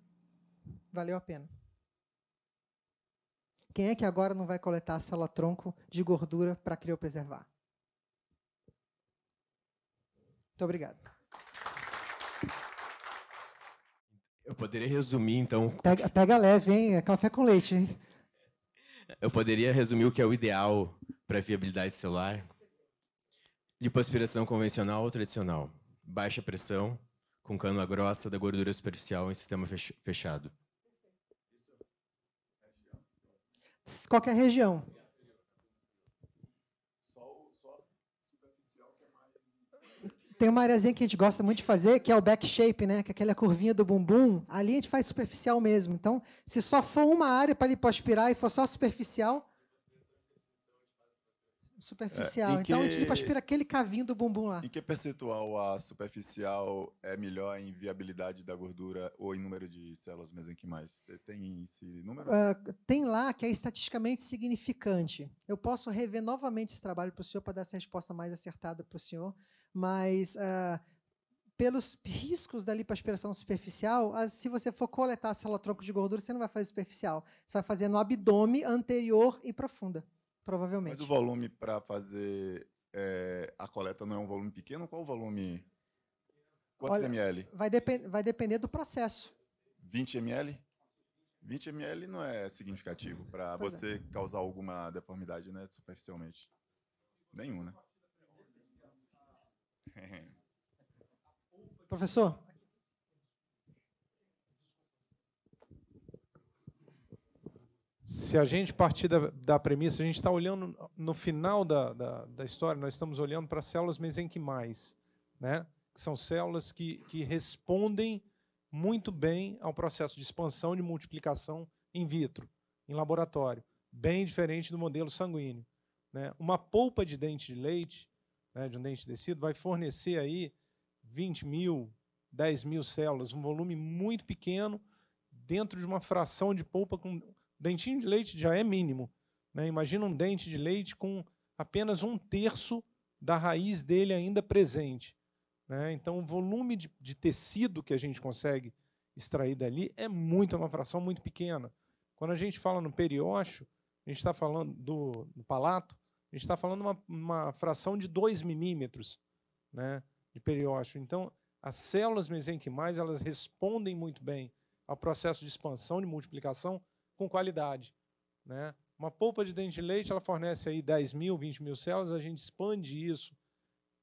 Speaker 1: valeu a pena. Quem é que agora não vai coletar a célula tronco de gordura para criopreservar? Muito obrigado.
Speaker 7: Eu poderia resumir, então. Pega,
Speaker 1: pega leve, hein? É café com leite, hein?
Speaker 7: Eu poderia resumir o que é o ideal para viabilidade celular? Lipoaspiração convencional ou tradicional? Baixa pressão, com cânula grossa da gordura superficial em sistema fechado.
Speaker 1: Qualquer região. Tem uma areazinha que a gente gosta muito de fazer, que é o back shape, né? Que é aquela curvinha do bumbum. Ali a gente faz superficial mesmo. Então, se só for uma área para lipoaspirar e for só superficial, superficial. É, que, então a gente lipoaspira aquele cavinho do bumbum lá.
Speaker 8: Em que percentual a superficial é melhor em viabilidade da gordura ou em número de células mesenquimais? Você tem esse número? Uh,
Speaker 1: tem lá que é estatisticamente significante. Eu posso rever novamente esse trabalho para o senhor para dar essa resposta mais acertada para o senhor mas ah, pelos riscos da lipoaspiração superficial, se você for coletar célula-tronco de gordura, você não vai fazer superficial. Você vai fazer no abdômen anterior e profunda, provavelmente. Mas o
Speaker 8: volume para fazer é, a coleta não é um volume pequeno? Qual o volume?
Speaker 1: Quantos Olha, ml? Vai, depend vai depender do processo.
Speaker 8: 20 ml? 20 ml não é significativo para é. você é. causar alguma deformidade né, superficialmente. Nenhum, né?
Speaker 6: Professor? Se a gente partir da, da premissa, a gente está olhando no final da, da, da, história, nós estamos olhando para células mesenquimais, né? que são células que, que respondem muito bem ao processo de expansão e de multiplicação in vitro, em laboratório, bem diferente do modelo sanguíneo. Né? Uma polpa de dente de leite né, de um dente de tecido, vai fornecer aí 20 mil, 10 mil células, um volume muito pequeno, dentro de uma fração de polpa com. Dentinho de leite já é mínimo. Né? Imagina um dente de leite com apenas um terço da raiz dele ainda presente. Né? Então, o volume de, de, tecido que a gente consegue extrair dali é muito, é uma fração muito pequena. Quando a gente fala no periócio a gente está falando do, do palato, a gente está falando uma, uma fração de 2 milímetros né, de periódico. Então, as células mesenquimais elas respondem muito bem ao processo de expansão, de multiplicação, com qualidade. Né? Uma polpa de dente de leite ela fornece aí 10 mil, 20 mil células, a gente expande isso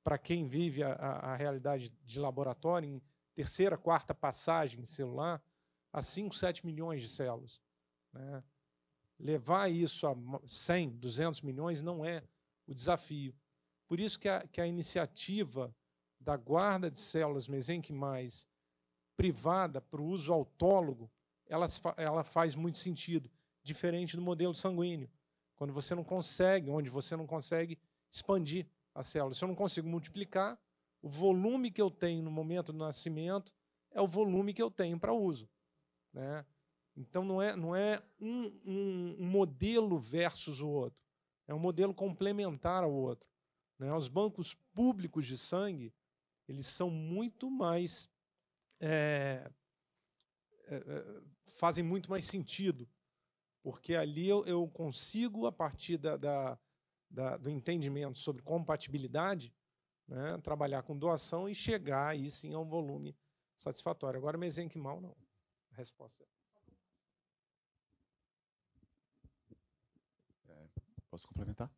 Speaker 6: para quem vive a, a, a, realidade de laboratório, em terceira, quarta passagem celular, a 5, 7 milhões de células. Né? levar isso a 100, 200 milhões não é o desafio. Por isso que a, que a iniciativa da guarda de células mais privada para o uso autólogo, ela, ela faz muito sentido, diferente do modelo sanguíneo, quando você não consegue, onde você não consegue expandir as células. Se eu não consigo multiplicar, o volume que eu tenho no momento do nascimento é o volume que eu tenho para uso. Né? Então não é, não é um, um, um modelo versus o outro, é um modelo complementar ao outro. Né? Os bancos públicos de sangue eles são muito mais é, é, é, fazem muito mais sentido, porque ali eu, eu consigo a partir da, da, da, do entendimento sobre compatibilidade né, trabalhar com doação e chegar aí sim a um volume satisfatório. Agora, mesenquimal, não. A resposta é.
Speaker 8: Posso complementar?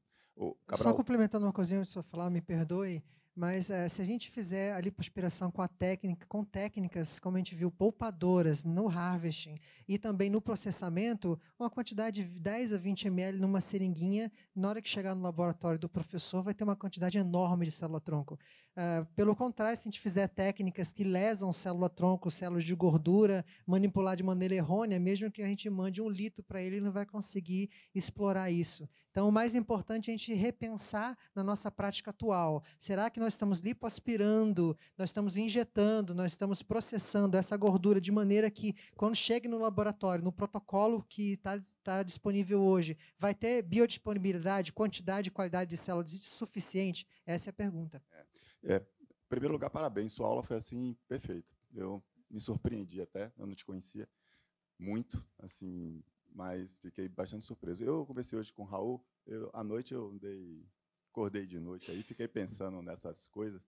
Speaker 1: Cabral... Só complementando uma coisinha antes de falar, me perdoe, mas é, se a gente fizer a lipoaspiração com a técnica, com técnicas, como a gente viu, poupadoras no harvesting e também no processamento, uma quantidade de 10 a 20 ml numa seringuinha, na hora que chegar no laboratório do professor, vai ter uma quantidade enorme de célula-tronco. Uh, pelo contrário, se a gente fizer técnicas que lesam célula-tronco, células de gordura, manipular de maneira errônea, mesmo que a gente mande um lito para ele, ele não vai conseguir explorar isso. Então, o mais importante é a gente repensar na nossa prática atual. Será que nós estamos lipoaspirando, nós estamos injetando, nós estamos processando essa gordura de maneira que, quando chegue no laboratório, no protocolo que está tá disponível hoje, vai ter biodisponibilidade, quantidade e qualidade de células suficiente? Essa é a pergunta.
Speaker 8: É. É, em primeiro lugar, parabéns. Sua aula foi assim perfeita. Eu me surpreendi até, eu não te conhecia muito, assim, mas fiquei bastante surpreso. Eu conversei hoje com o Raul, eu, à noite eu andei, acordei de noite aí, fiquei pensando nessas coisas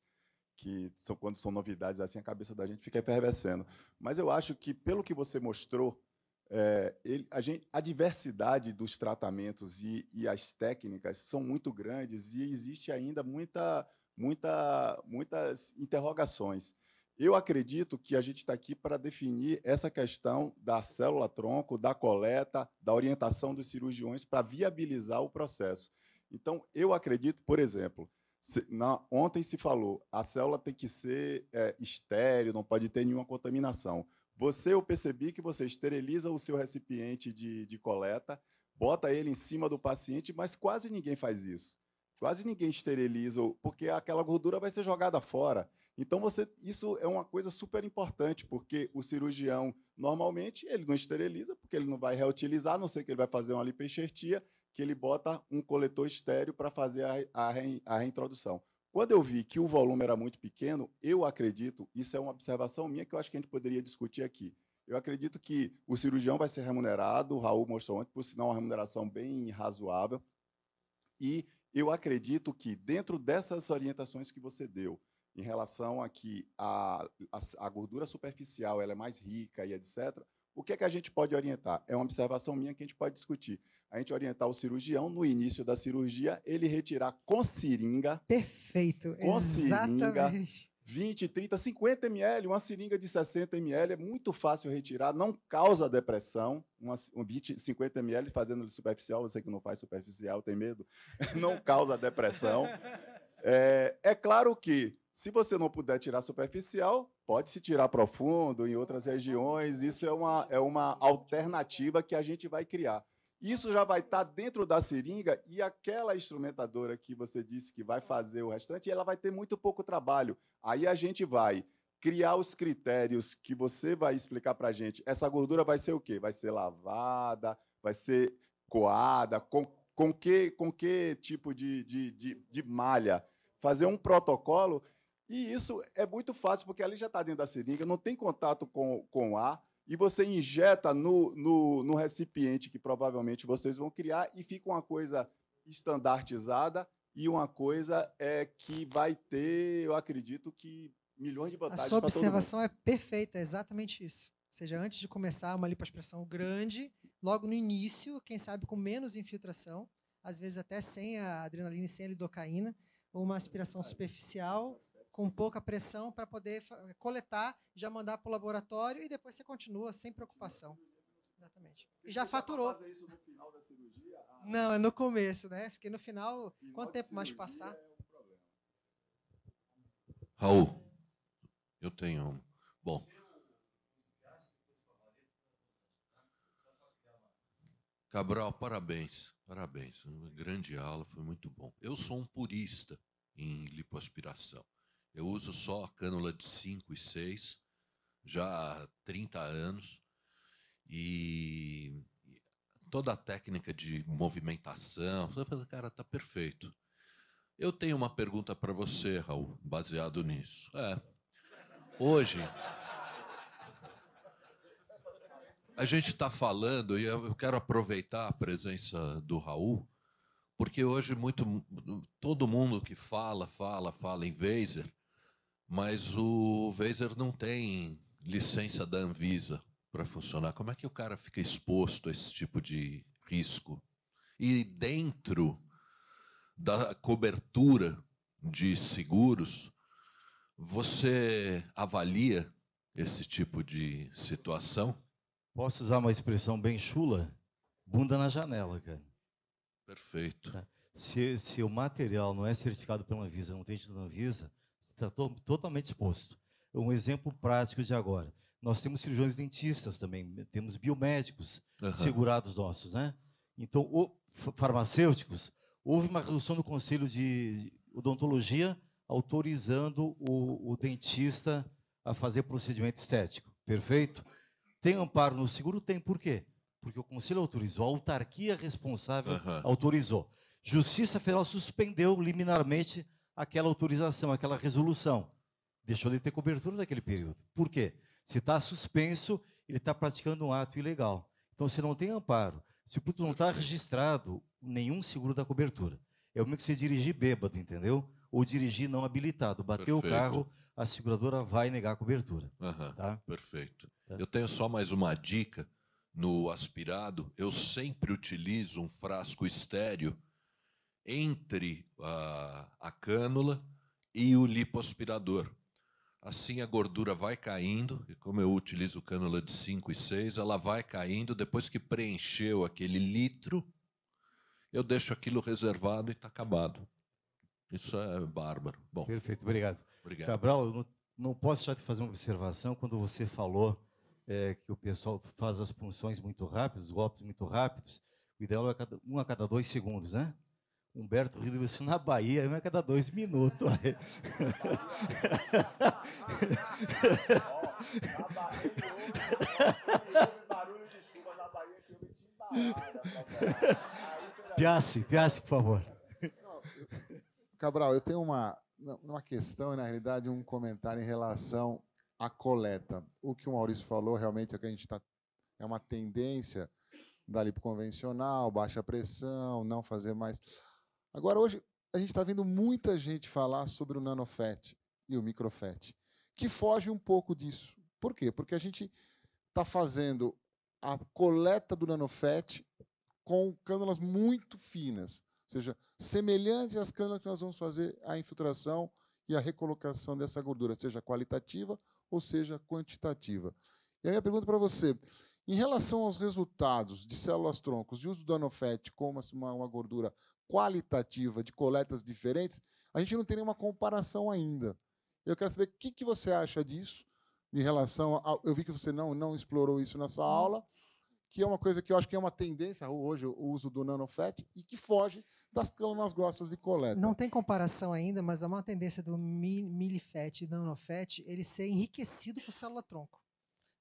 Speaker 8: que são quando são novidades assim a cabeça da gente fica efervescendo. Mas eu acho que pelo que você mostrou, é, ele, a, gente, a, diversidade dos tratamentos e, e, as técnicas são muito grandes e existe ainda muita muita, muitas interrogações. Eu acredito que a gente está aqui para definir essa questão da célula-tronco, da coleta, da orientação dos cirurgiões para viabilizar o processo. Então, eu acredito, por exemplo, se, na, ontem se falou, a célula tem que ser é, estéreo, não pode ter nenhuma contaminação. Você, eu percebi que você esteriliza o seu recipiente de, de coleta, bota ele em cima do paciente, mas quase ninguém faz isso. Quase ninguém esteriliza, porque aquela gordura vai ser jogada fora. Então você, isso é uma coisa super importante, porque o cirurgião normalmente ele não esteriliza, porque ele não vai reutilizar, a não sei que ele vai fazer uma lipoenxertia, que ele bota um coletor estéreo para fazer a, a, a reintrodução. Quando eu vi que o volume era muito pequeno, eu acredito, isso é uma observação minha que eu acho que a gente poderia discutir aqui. Eu acredito que o cirurgião vai ser remunerado, o Raul mostrou ontem, por sinal, uma remuneração bem razoável. E eu acredito que, dentro dessas orientações que você deu, em relação a que a, a, a gordura superficial ela é mais rica e etc., o que é que a gente pode orientar? É uma observação minha que a gente pode discutir. A gente orientar o cirurgião no início da cirurgia, ele retirar com seringa.
Speaker 1: Perfeito, com exatamente.
Speaker 8: Seringa, 20, 30, 50 ml, uma seringa de 60 ml é muito fácil retirar, não causa depressão. Uma, um bit 50 ml fazendo superficial, você que não faz superficial tem medo, não causa depressão. É, é claro que se você não puder tirar superficial, pode se tirar profundo em outras regiões. Isso é uma, é uma alternativa que a gente vai criar. Isso já vai estar tá dentro da seringa e aquela instrumentadora que você disse que vai fazer o restante, ela vai ter muito pouco trabalho. Aí a gente vai criar os critérios que você vai explicar para a gente. Essa gordura vai ser o quê? Vai ser lavada, vai ser coada, com, com, que, com que tipo de, de, de, de malha? Fazer um protocolo. E isso é muito fácil, porque ali já está dentro da seringa, não tem contato com, com ar e você injeta no, no, no recipiente que provavelmente vocês vão criar e fica uma coisa estandartizada e uma coisa é que vai ter, eu acredito que milhões de vantagens. A sua observação
Speaker 1: é perfeita, é exatamente isso. Ou seja, antes de começar uma lipoaspiração grande, logo no início, quem sabe com menos infiltração, às vezes até sem a adrenalina e sem a lidocaína, ou uma aspiração superficial com pouca pressão para poder eh, coletar, já mandar para o laboratório e depois você continua sem preocupação. Exatamente. E já faturou. Fazer
Speaker 8: isso no final da cirurgia? Ah.
Speaker 1: Não, é no começo, né? Porque no final, quanto tempo mais passar? É
Speaker 9: Raul, eu tenho. Bom. Cabral, parabéns, parabéns. Uma grande aula, foi muito bom. Eu sou um purista em lipoaspiração. Eu uso só a cânula de 5 e 6, já há 30 anos. E toda a técnica de movimentação, cara, tá perfeito. Eu tenho uma pergunta para você, Raul, baseado nisso. É. Hoje, a gente está falando, e eu quero aproveitar a presença do Raul, porque hoje muito todo mundo que fala, fala, fala em Vaser, mas o Vaser não tem licença da Anvisa para funcionar. Como é que o cara fica exposto a esse tipo de risco? E dentro da cobertura de seguros, você avalia esse tipo de situação?
Speaker 10: Posso usar uma expressão bem chula? Bunda na janela, cara. Perfeito. Se, se o material não é certificado pela Anvisa, não tem título da Anvisa, está to totalmente exposto. Um exemplo prático de agora. Nós temos cirurgiões dentistas também, temos biomédicos uhum. segurados nossos, né? Então, o, farmacêuticos, houve uma resolução do Conselho de Odontologia autorizando o, o dentista a fazer procedimento estético. Perfeito? Tem amparo no seguro? Tem. Por quê? Porque o Conselho autorizou, a autarquia responsável uhum. autorizou. Justiça Federal suspendeu liminarmente aquela autorização, aquela resolução. Deixou de ter cobertura naquele período. Por quê? Se está suspenso, ele está praticando um ato ilegal. Então, você não tem amparo, se o produto não está registrado, nenhum seguro da cobertura. É o mesmo que você dirigir bêbado, entendeu? Ou dirigir não habilitado. Bateu Perfeito. o carro, a seguradora vai negar a cobertura.
Speaker 9: Uhum, tá? Perfeito. Tá? Eu tenho só mais uma dica. No aspirado, eu sempre utilizo um frasco estéreo entre a, a cânula e o lipoaspirador. Assim a gordura vai caindo, e como eu utilizo cânula de 5 e 6, ela vai caindo depois que preencheu aquele litro, eu deixo aquilo reservado e está acabado. Isso é bárbaro. Bom, Perfeito, obrigado. obrigado. Cabral,
Speaker 10: eu não, não posso deixar de fazer uma observação quando você falou é, que o pessoal faz as punções muito rápidas, os golpes muito rápidos. O ideal é uma a cada dois segundos, né? Humberto Rio disse, na Bahia é cada dois minutos. Piace,
Speaker 3: Piace, por favor. Cabral, eu tenho uma, uma questão e, na realidade, um comentário em relação à coleta. O que o Maurício falou realmente é que a gente está. É uma tendência da lipoconvencional, convencional, baixa pressão, não fazer mais. Agora, hoje, a gente está vendo muita gente falar sobre o nanofet e o microfet, que foge um pouco disso. Por quê? Porque a gente está fazendo a coleta do nanofet com cânulas muito finas, ou seja, semelhantes às cânulas que nós vamos fazer a infiltração e a recolocação dessa gordura, seja qualitativa ou seja quantitativa. E a minha pergunta para você, em relação aos resultados de células-troncos e uso do nanofet como uma, uma gordura qualitativa de coletas diferentes, a gente não tem nenhuma comparação ainda. Eu quero saber o que, que você acha disso em relação a. Eu vi que você não, não explorou isso na sua hum. aula, que é uma coisa que eu acho que é uma tendência hoje, o uso do nanofet, e que foge das camadas grossas de coleta.
Speaker 1: Não tem comparação ainda, mas é uma tendência do milifet e nanofet ele ser enriquecido com célula-tronco.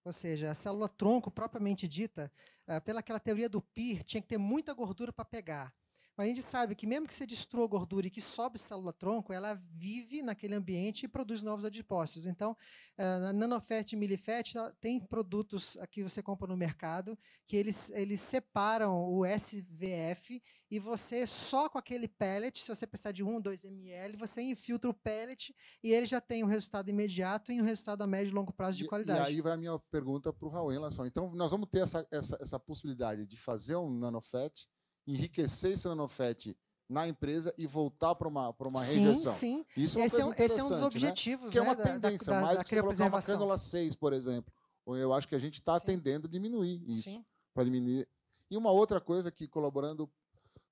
Speaker 1: Ou seja, a célula tronco propriamente dita, eh, pela aquela teoria do PIR, tinha que ter muita gordura para pegar. Mas a gente sabe que mesmo que você destrua a gordura e que sobe célula-tronco, ela vive naquele ambiente e produz novos adipócitos. Então, eh, na nanofet e milifet, tem produtos que você compra no mercado que eles, eles separam o SVF e você só com aquele pellet, se você precisar de 1, 2 ml, você infiltra o pellet e ele já tem um resultado imediato e um resultado a médio e longo prazo de e, qualidade. E aí
Speaker 3: vai a minha pergunta para o Raul em relação. Então, nós vamos ter essa, essa, essa possibilidade de fazer um nanofet enriquecer esse nanofet na empresa e voltar para uma, pra uma sim, Sim, sim. Isso é esse, é um, esse é um dos né? objetivos né? Que é uma né, tendência, da, da, mais da, que colocar uma cânula 6, por exemplo. Eu acho que a gente está atendendo a diminuir isso. Para diminuir. E uma outra coisa que, colaborando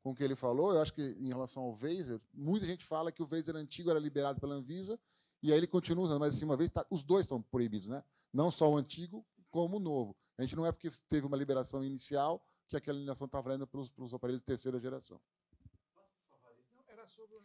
Speaker 3: com o que ele falou, eu acho que em relação ao Vaser, muita gente fala que o Vaser antigo era liberado pela Anvisa e aí ele continua usando, mas assim, uma vez tá, os dois estão proibidos, né? Não só o antigo, como o novo. A gente não é porque teve uma liberação inicial que aquela alineação está valendo para os aparelhos de terceira geração.
Speaker 1: Não, era sobre o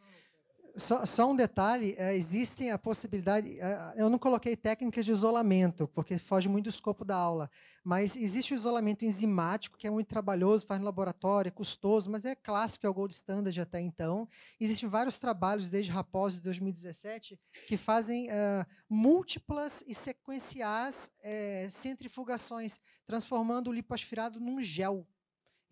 Speaker 1: só, só, um detalhe, é, existem a possibilidade, é, eu não coloquei técnicas de isolamento, porque foge muito do escopo da aula, mas existe o isolamento enzimático, que é muito trabalhoso, faz no laboratório, é custoso, mas é clássico, é o gold standard até então. Existem vários trabalhos, desde Raposo de 2017, que fazem é, múltiplas e sequenciais centrifugações, transformando o lipoaspirado num gel.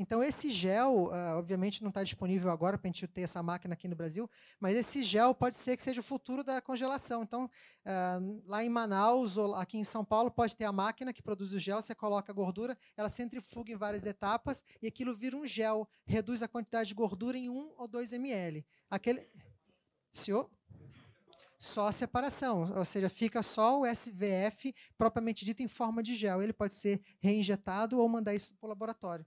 Speaker 1: Então, esse gel, ah, obviamente não está disponível agora para a gente ter essa máquina aqui no Brasil, mas esse gel pode ser que seja o futuro da congelação. Então, ah, lá em Manaus ou aqui em São Paulo, pode ter a máquina que produz o gel, você coloca a gordura, ela centrifuga em várias etapas e aquilo vira um gel, reduz a quantidade de gordura em 1 ou 2 ml. Aquele. Senhor? só a separação, ou seja, fica só o SVF propriamente dito em forma de gel. Ele pode ser reinjetado ou mandar isso para o laboratório.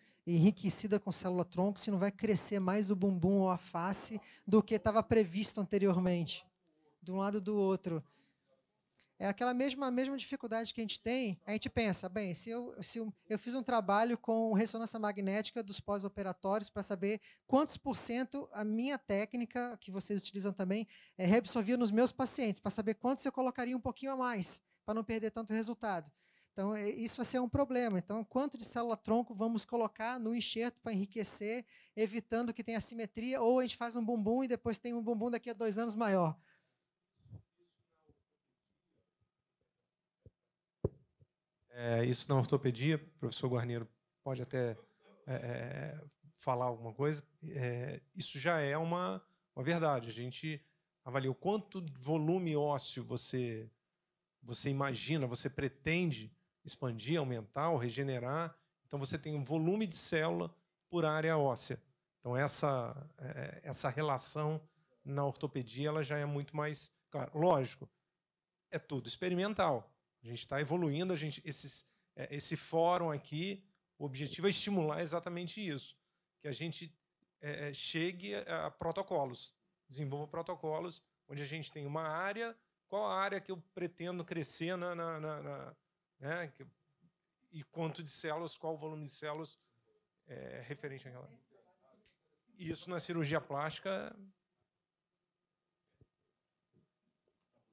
Speaker 1: enriquecida com célula tronco, se não vai crescer mais o bumbum ou a face do que estava previsto anteriormente, de um lado do outro. É aquela mesma, mesma dificuldade que a gente tem. A gente pensa, bem, se eu, se eu, eu fiz um trabalho com ressonância magnética dos pós-operatórios para saber quantos por cento a minha técnica, que vocês utilizam também, é, reabsorvia nos meus pacientes, para saber quantos eu colocaria um pouquinho a mais, para não perder tanto resultado. Então, é, isso vai ser um problema. Então, quanto de célula-tronco vamos colocar no enxerto para enriquecer, evitando que tenha assimetria, ou a gente faz um bumbum e depois tem um bumbum daqui a dois anos maior?
Speaker 6: É, isso na ortopedia, o professor Guarneiro pode até é, é, falar alguma coisa. É, isso já é uma, uma verdade. A gente avalia o quanto volume ósseo você, você imagina, você pretende expandir, aumentar ou regenerar. Então você tem um volume de célula por área óssea. Então essa, é, é, essa relação na ortopedia ela já é muito mais clara. Lógico, é tudo experimental. A gente está evoluindo, a gente, esses, é, esse fórum aqui, o objetivo é estimular exatamente isso, que a gente é, chegue a protocolos, desenvolva protocolos onde a gente tem uma área, qual a área que eu pretendo crescer na, na, na, né? E quanto de células, qual o volume de células é referente àquela. Isso na cirurgia plástica.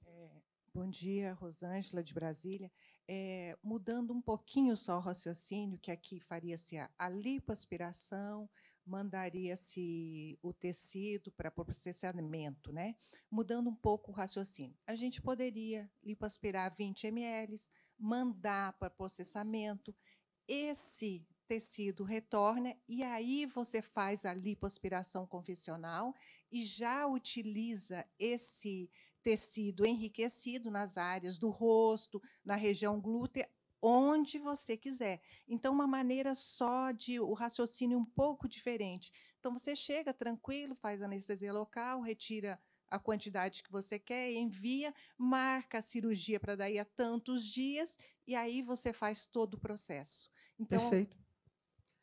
Speaker 1: É, bom dia, Rosângela de Brasília. É, mudando um pouquinho só o raciocínio, que aqui faria-se a, a lipoaspiração, mandaria-se o tecido para processamento, né? Mudando um pouco o raciocínio. A gente poderia lipoaspirar 20 ml, mandar para processamento, esse tecido retorna e aí você faz a lipoaspiração convencional e já utiliza esse tecido enriquecido nas áreas do rosto, na região glútea, onde você quiser. Então, uma maneira só de o raciocínio um pouco diferente. Então, você chega tranquilo, faz anestesia local, retira a quantidade que você quer, envia, marca a cirurgia para daí a tantos dias e aí você faz todo o processo. Então, Perfeito.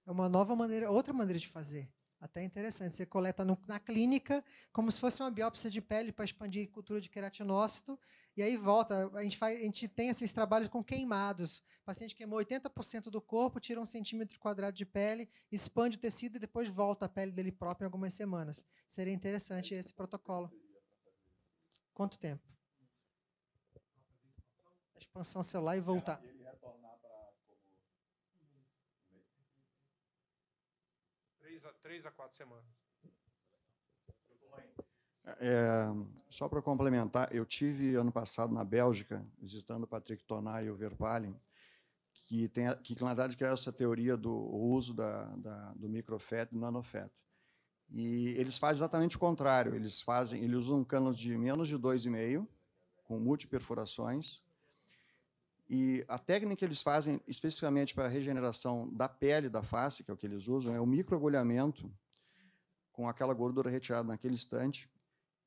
Speaker 1: É uma nova maneira, outra maneira de fazer. Até interessante. Você coleta no, na clínica, como se fosse uma biópsia de pele para expandir cultura de queratinócito, e aí volta. A gente, faz, a gente tem esses trabalhos com queimados. O paciente queimou 80% do corpo, tira um centímetro quadrado de pele, expande o tecido e depois volta a pele dele próprio em algumas semanas. Seria interessante esse protocolo. Quanto tempo? A expansão celular e voltar. E
Speaker 6: Três a quatro semanas.
Speaker 11: É, só para complementar, eu tive ano passado na Bélgica, visitando o Patrick Tonai e o Verpalin, que, tem, que na verdade criaram essa teoria do uso da, da, do microfet e do nanofet. E eles fazem exatamente o contrário. Eles fazem, eles usam canos de menos de 2,5, com multiperfurações. E a técnica que eles fazem especificamente para a regeneração da pele da face, que é o que eles usam, é o microagulhamento com aquela gordura retirada naquele instante.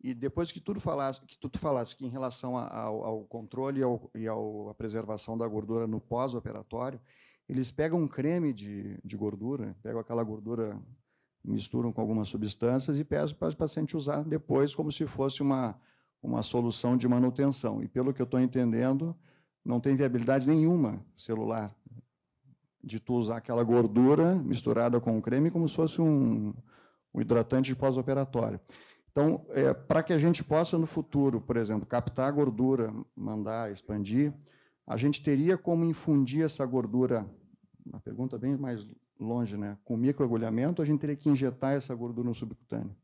Speaker 11: E depois que tudo falasse, que tudo falasse que em relação ao, ao controle e, ao, à preservação da gordura no pós-operatório, eles pegam um creme de, de gordura, pegam aquela gordura misturam com algumas substâncias e peço para o paciente usar depois como se fosse uma, uma solução de manutenção. E pelo que eu estou entendendo, não tem viabilidade nenhuma celular de tu usar aquela gordura misturada com o creme como se fosse um, um hidratante de pós-operatório. Então, é, para que a gente possa no futuro, por exemplo, captar a gordura, mandar expandir, a gente teria como infundir essa gordura, uma pergunta bem mais longe, né? Com microagulhamento, a gente teria que injetar essa gordura no subcutâneo.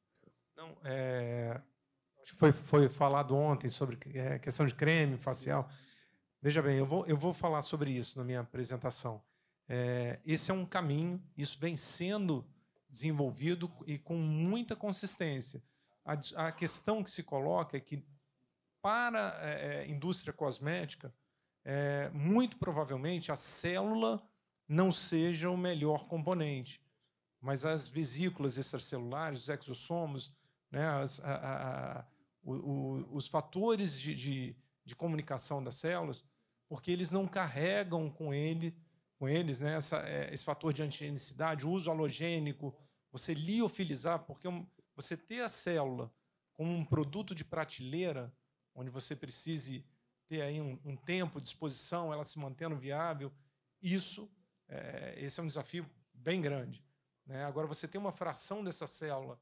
Speaker 6: Não, é... foi, foi falado ontem sobre é, questão de creme facial. Veja bem, eu vou, eu vou falar sobre isso na minha apresentação. É, esse é um caminho, isso vem sendo desenvolvido e com muita consistência. A, a questão que se coloca é que, para a é, é, indústria cosmética, é, muito provavelmente a célula não seja o melhor componente. Mas as vesículas extracelulares, os exossomos, né, as, a, a, a, o, o, os fatores de, de, de, comunicação das células, porque eles não carregam com, ele, com eles né, essa, é, esse fator de antigenicidade, o uso halogênico, você liofilizar, porque você ter a célula como um produto de prateleira, onde você precise ter aí um, um tempo de exposição, ela se mantendo viável, isso é, esse é um desafio bem grande. Né? Agora, você tem uma fração dessa célula,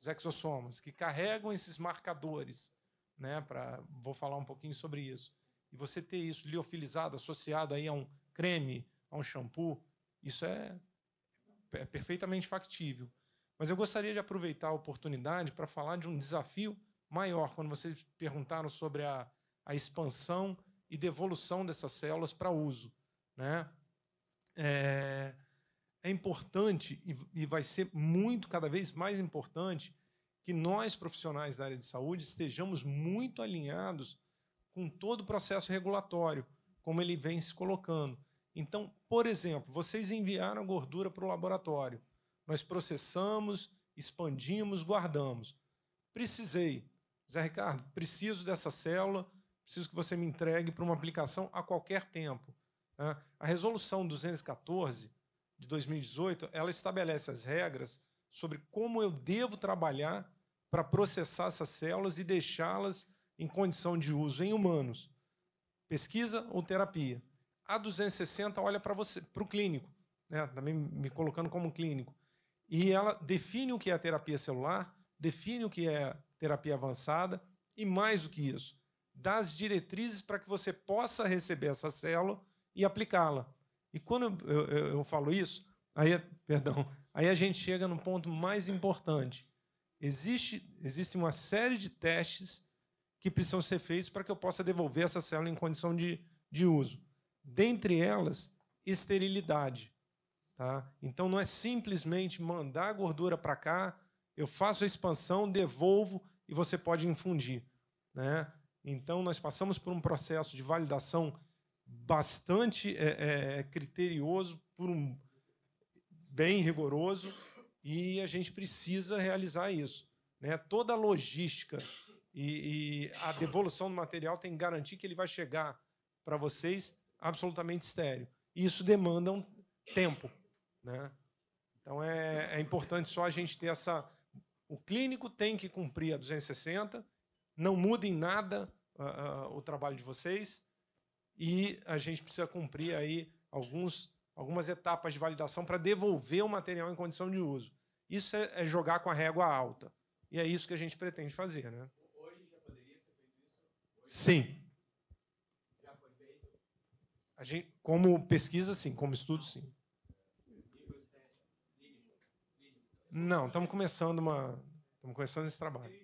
Speaker 6: os exossomos, que carregam esses marcadores. Né? Pra, vou falar um pouquinho sobre isso. E você ter isso liofilizado, associado aí a um creme, a um shampoo, isso é, é perfeitamente factível. Mas eu gostaria de aproveitar a oportunidade para falar de um desafio maior, quando vocês perguntaram sobre a, a expansão e devolução dessas células para uso. Né? é, é importante e vai ser muito, cada vez mais importante, que nós, profissionais da área de saúde, estejamos muito alinhados com todo o processo regulatório, como ele vem se colocando. Então, por exemplo, vocês enviaram gordura para o laboratório. Nós processamos, expandimos, guardamos. Precisei. Zé Ricardo, preciso dessa célula, preciso que você me entregue para uma aplicação a qualquer tempo. Né? A resolução 214 de 2018, ela estabelece as regras sobre como eu devo trabalhar para processar essas células e deixá-las em condição de uso em humanos, pesquisa ou terapia. A 260 olha para você, para o clínico, né? também me colocando como clínico, e ela define o que é a terapia celular, define o que é terapia avançada e mais do que isso, dá as diretrizes para que você possa receber essa célula e aplicá-la. E quando eu, eu, eu falo isso, aí, perdão, aí a gente chega no ponto mais importante. Existe, existe uma série de testes que precisam ser feitos para que eu possa devolver essa célula em condição de, de uso. Dentre elas, esterilidade. Tá? Então não é simplesmente mandar a gordura para cá, eu faço a expansão, devolvo e você pode infundir. Né? Então nós passamos por um processo de validação bastante é, é, é, criterioso, por um, bem rigoroso, e a gente precisa realizar isso. Né? Toda a logística e, e a devolução do material tem que garantir que ele vai chegar para vocês absolutamente estéreo. Isso demanda um tempo. Né? Então é, é importante só a gente ter essa. O clínico tem que cumprir a 260, não mudem nada uh, uh, o trabalho de vocês e a gente precisa cumprir aí alguns, algumas etapas de validação para devolver o material em condição de uso. Isso é, é, jogar com a régua alta. E é isso que a gente pretende fazer. Né? Hoje já poderia ser feito isso? sim. Já foi feito? A gente, como pesquisa, sim. Como estudo, sim. Não, estamos começando uma, estamos começando esse trabalho.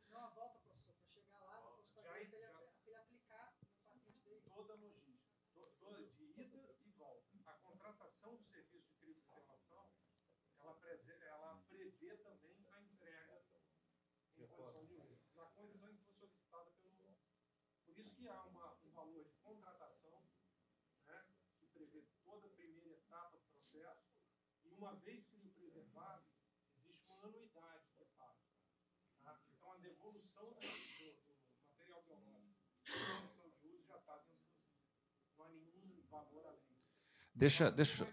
Speaker 12: Deixa, deixa.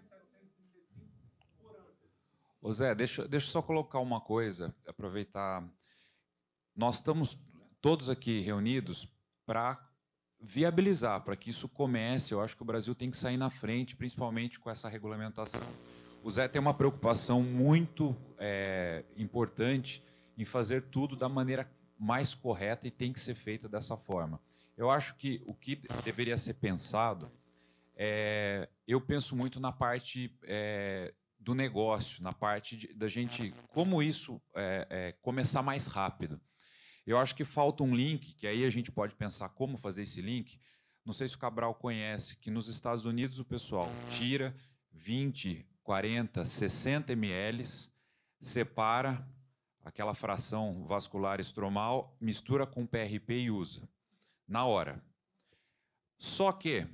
Speaker 12: Ô Zé, deixa, deixa eu só colocar uma coisa, aproveitar. Nós estamos todos aqui reunidos para viabilizar, para que isso comece. Eu acho que o Brasil tem que sair na frente, principalmente com essa regulamentação. O Zé tem uma preocupação muito é, importante em fazer tudo da maneira mais correta e tem que ser feita dessa forma. Eu acho que o que deveria ser pensado é, eu penso muito na parte é, do negócio, na parte de, da gente, como isso é, é, começar mais rápido. Eu acho que falta um link, que aí a gente pode pensar como fazer esse link. Não sei se o Cabral conhece, que nos Estados Unidos o pessoal tira 20, 40, 60 ml, separa aquela fração vascular estromal, mistura com PRP e usa na hora. Só que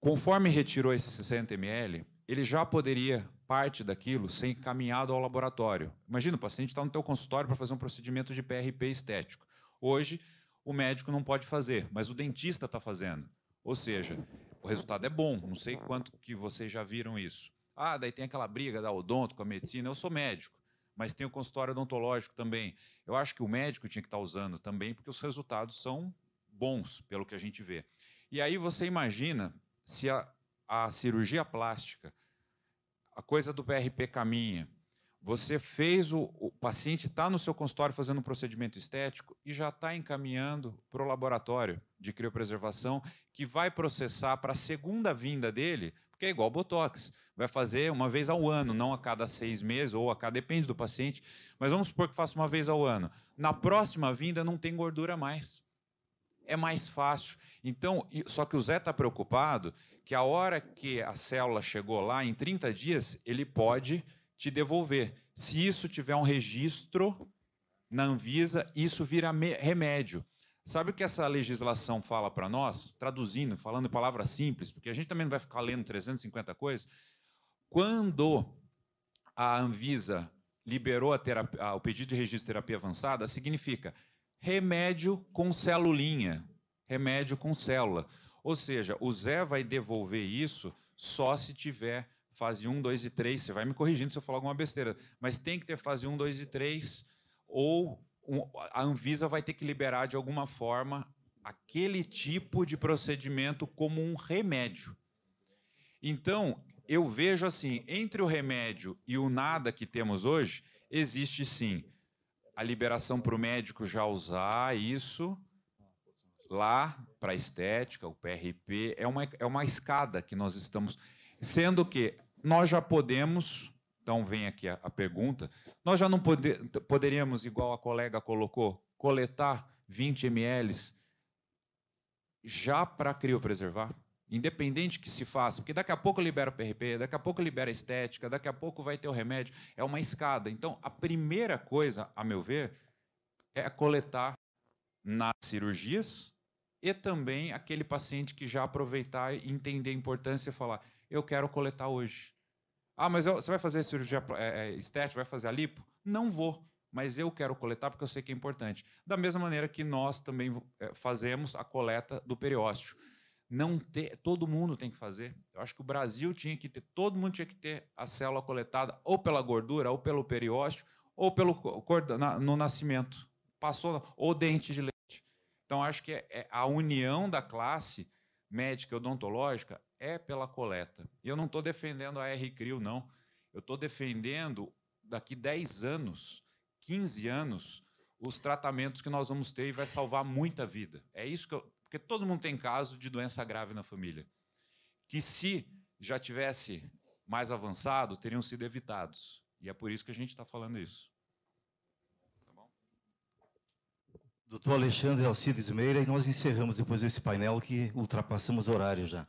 Speaker 12: Conforme retirou esse 60 ml, ele já poderia parte daquilo ser encaminhado ao laboratório. Imagina, o paciente está no teu consultório para fazer um procedimento de PRP estético. Hoje, o médico não pode fazer, mas o dentista está fazendo. Ou seja, o resultado é bom. Não sei quanto que vocês já viram isso. Ah, daí tem aquela briga da odonto com a medicina. Eu sou médico, mas tem o consultório odontológico também. Eu acho que o médico tinha que estar tá usando também, porque os resultados são bons, pelo que a gente vê. E aí você imagina se a, a cirurgia plástica, a coisa do PRP caminha, você fez o, o paciente está no seu consultório fazendo um procedimento estético e já está encaminhando para o laboratório de criopreservação que vai processar para a segunda vinda dele, porque é igual botox, vai fazer uma vez ao ano, não a cada seis meses ou a cada depende do paciente, mas vamos supor que faça uma vez ao ano. Na próxima vinda não tem gordura mais é mais fácil. Então, só que o Zé está preocupado que a hora que a célula chegou lá, em 30 dias, ele pode te devolver. Se isso tiver um registro na Anvisa, isso vira remédio. Sabe o que essa legislação fala para nós? Traduzindo, falando palavras simples, porque a gente também não vai ficar lendo 350 coisas. Quando a Anvisa liberou a terapia, o pedido de registro de terapia avançada, significa remédio com celulinha, remédio com célula. Ou seja, o Zé vai devolver isso só se tiver fase 1, 2 e 3. Você vai me corrigindo se eu falar alguma besteira, mas tem que ter fase 1, 2 e 3, ou a Anvisa vai ter que liberar de alguma forma aquele tipo de procedimento como um remédio. Então, eu vejo assim, entre o remédio e o nada que temos hoje, existe sim a liberação para o médico já usar isso lá para estética, o PRP, é uma, é uma escada que nós estamos. Sendo que nós já podemos, então vem aqui a, a pergunta, nós já não pode, poderíamos, igual a colega colocou, coletar 20 ml já para criopreservar? Independente que se faça, porque daqui a pouco libera o PRP, daqui a pouco libera a estética, daqui a pouco vai ter o remédio, é uma escada. Então, a primeira coisa, a meu ver, é coletar nas cirurgias e também aquele paciente que já aproveitar e entender a importância e falar: eu quero coletar hoje. Ah, mas eu, você vai fazer cirurgia é, é estética, vai fazer a lipo? Não vou, mas eu quero coletar porque eu sei que é importante. Da mesma maneira que nós também é, fazemos a coleta do periósteo não ter, todo mundo tem que fazer. Eu acho que o Brasil tinha que ter, todo mundo tinha que ter a célula coletada ou pela gordura, ou pelo periósteo, ou pelo no nascimento. Passou ou dente de leite. Então acho que é, é, a união da classe médica e odontológica é pela coleta. E eu não estou defendendo a R RCRIO, não. Eu estou defendendo daqui 10 anos, 15 anos, os tratamentos que nós vamos ter e vai salvar muita vida. É isso que eu porque todo mundo tem caso de doença grave na família, que se já tivesse mais avançado, teriam sido evitados. E é por isso que a gente está falando isso. Tá Doutor
Speaker 10: Alexandre Alcides Meira, e nós encerramos depois desse painel que ultrapassamos o horário já.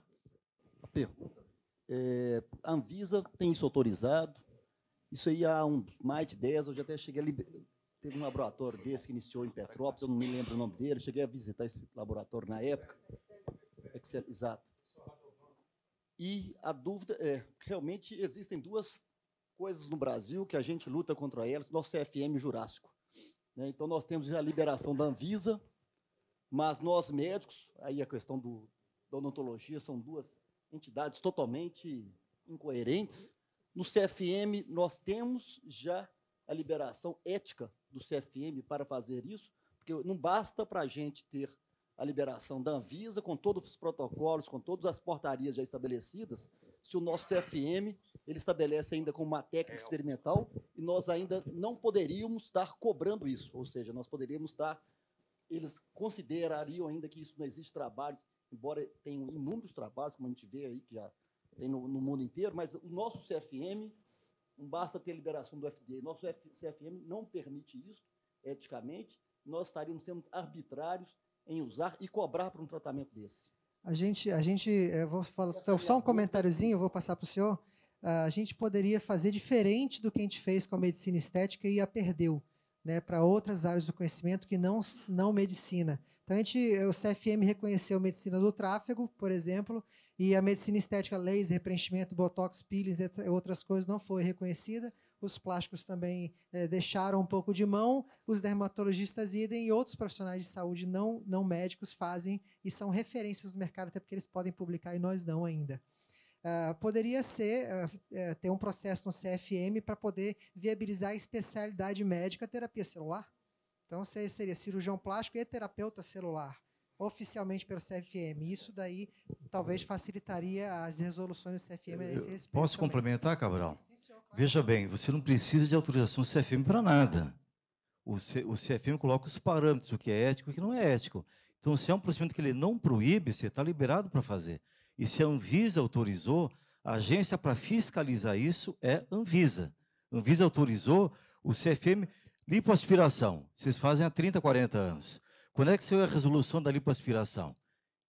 Speaker 2: A pergunta. É, a Anvisa tem isso autorizado. Isso aí há um, mais de 10, eu já até cheguei a liberar? teve um laboratório desse que iniciou em Petrópolis, eu não me lembro o nome dele, cheguei a visitar esse laboratório na época. Excel, exato. E a dúvida é, realmente existem duas coisas no Brasil que a gente luta contra elas, nosso CFM Jurássico. Né? Então, nós temos a liberação da Anvisa, mas nós médicos, aí a questão do, da odontologia são duas entidades totalmente incoerentes. No CFM, nós temos já a liberação ética do CFM para fazer isso, porque não basta para a gente ter a liberação da Anvisa, com todos os protocolos, com todas as portarias já estabelecidas, se o nosso CFM ele estabelece ainda como uma técnica é, experimental e nós ainda não poderíamos estar cobrando isso, ou seja, nós poderíamos estar, eles considerariam ainda que isso não existe trabalho, embora tenham inúmeros trabalhos, como a gente vê aí, que já tem no, no mundo inteiro, mas o nosso CFM não basta ter liberação do FDA. Nosso CFM não permite isso, eticamente. Nós estaríamos sendo arbitrários em usar e cobrar por um tratamento desse.
Speaker 1: A gente, a gente eu eh, vou falar, então, só um comentáriozinho, eu vou passar para o senhor. Ah, a gente poderia fazer diferente do que a gente fez com a medicina estética e a perdeu. Né, para outras áreas do conhecimento que não, não medicina. Então, a gente, o CFM reconheceu medicina do tráfego, por exemplo, e a medicina estética, laser, preenchimento, botox, peelings outras coisas não foi reconhecida. Os plásticos também é, deixaram um pouco de mão. Os dermatologistas idem e outros profissionais de saúde não, não médicos fazem e são referências no mercado, até porque eles podem publicar e nós não ainda. Uh, poderia ser uh, ter um processo no CFM para poder viabilizar a especialidade médica terapia celular. Então seria cirurgião plástico e terapeuta celular oficialmente pelo CFM. Isso daí talvez facilitaria as resoluções do CFM nesse respeito. Posso
Speaker 10: também. complementar, Cabral? Sim, senhor, claro. Veja bem, você não precisa de autorização do CFM para nada. O, C, o CFM coloca os parâmetros, o que é ético e o que não é ético. Então, se é um procedimento que ele não proíbe, você está liberado para fazer. E se a Anvisa autorizou, a agência para fiscalizar isso é Anvisa. Anvisa autorizou o CFM lipoaspiração. Vocês fazem há 30, 40 anos. Quando é que saiu a resolução da lipoaspiração?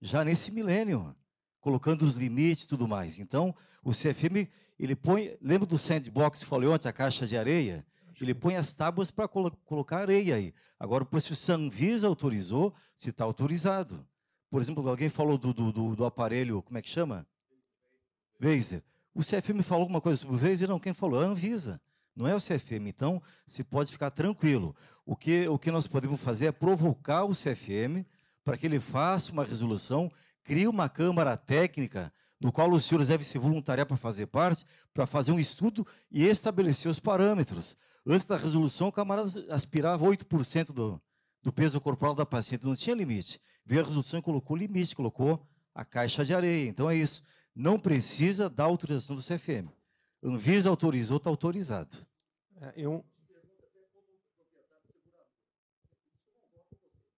Speaker 10: Já nesse milênio, colocando os limites e tudo mais. Então, o CFM, ele põe, lembra do sandbox que falei ontem, a caixa de areia? Ele põe as tábuas para colo colocar areia aí. Agora, se o Sanvisa autorizou, se está autorizado. Por exemplo, alguém falou do, do, do, aparelho, como é que chama? Vaser. O CFM falou alguma coisa sobre o Vaser? Não, quem falou? É a Anvisa. Não é o CFM. Então, se pode ficar tranquilo o que, o que nós podemos fazer é provocar o CFM para que ele faça uma resolução, crie uma Câmara Técnica, no qual os senhores devem se voluntariar para fazer parte, para fazer um estudo e estabelecer os parâmetros. Antes da resolução, o camarada aspirava 8% do, do peso corporal da paciente, não tinha limite. Veio a resolução e colocou limite, colocou a caixa de areia. Então é isso. Não precisa da autorização do CFM. Anvisa autorizou, está autorizado. É, eu,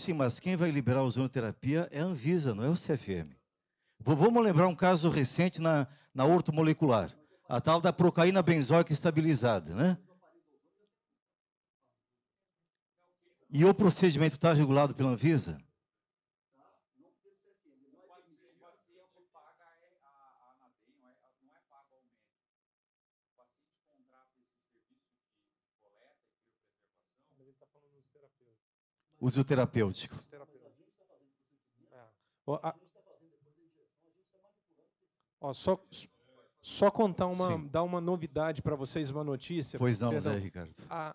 Speaker 10: Sim, mas quem vai liberar a ozonoterapia é a Anvisa, não é o CFM. Vamos lembrar um caso recente na, na ortomolecular, a tal da procaína benzoica estabilizada, né? E o procedimento está regulado pela Anvisa? Uso terapêutico.
Speaker 6: É. Ó, só, só contar uma, Sim. dar uma novidade para vocês, uma notícia. Pois não, Perdão. Zé Ricardo. A...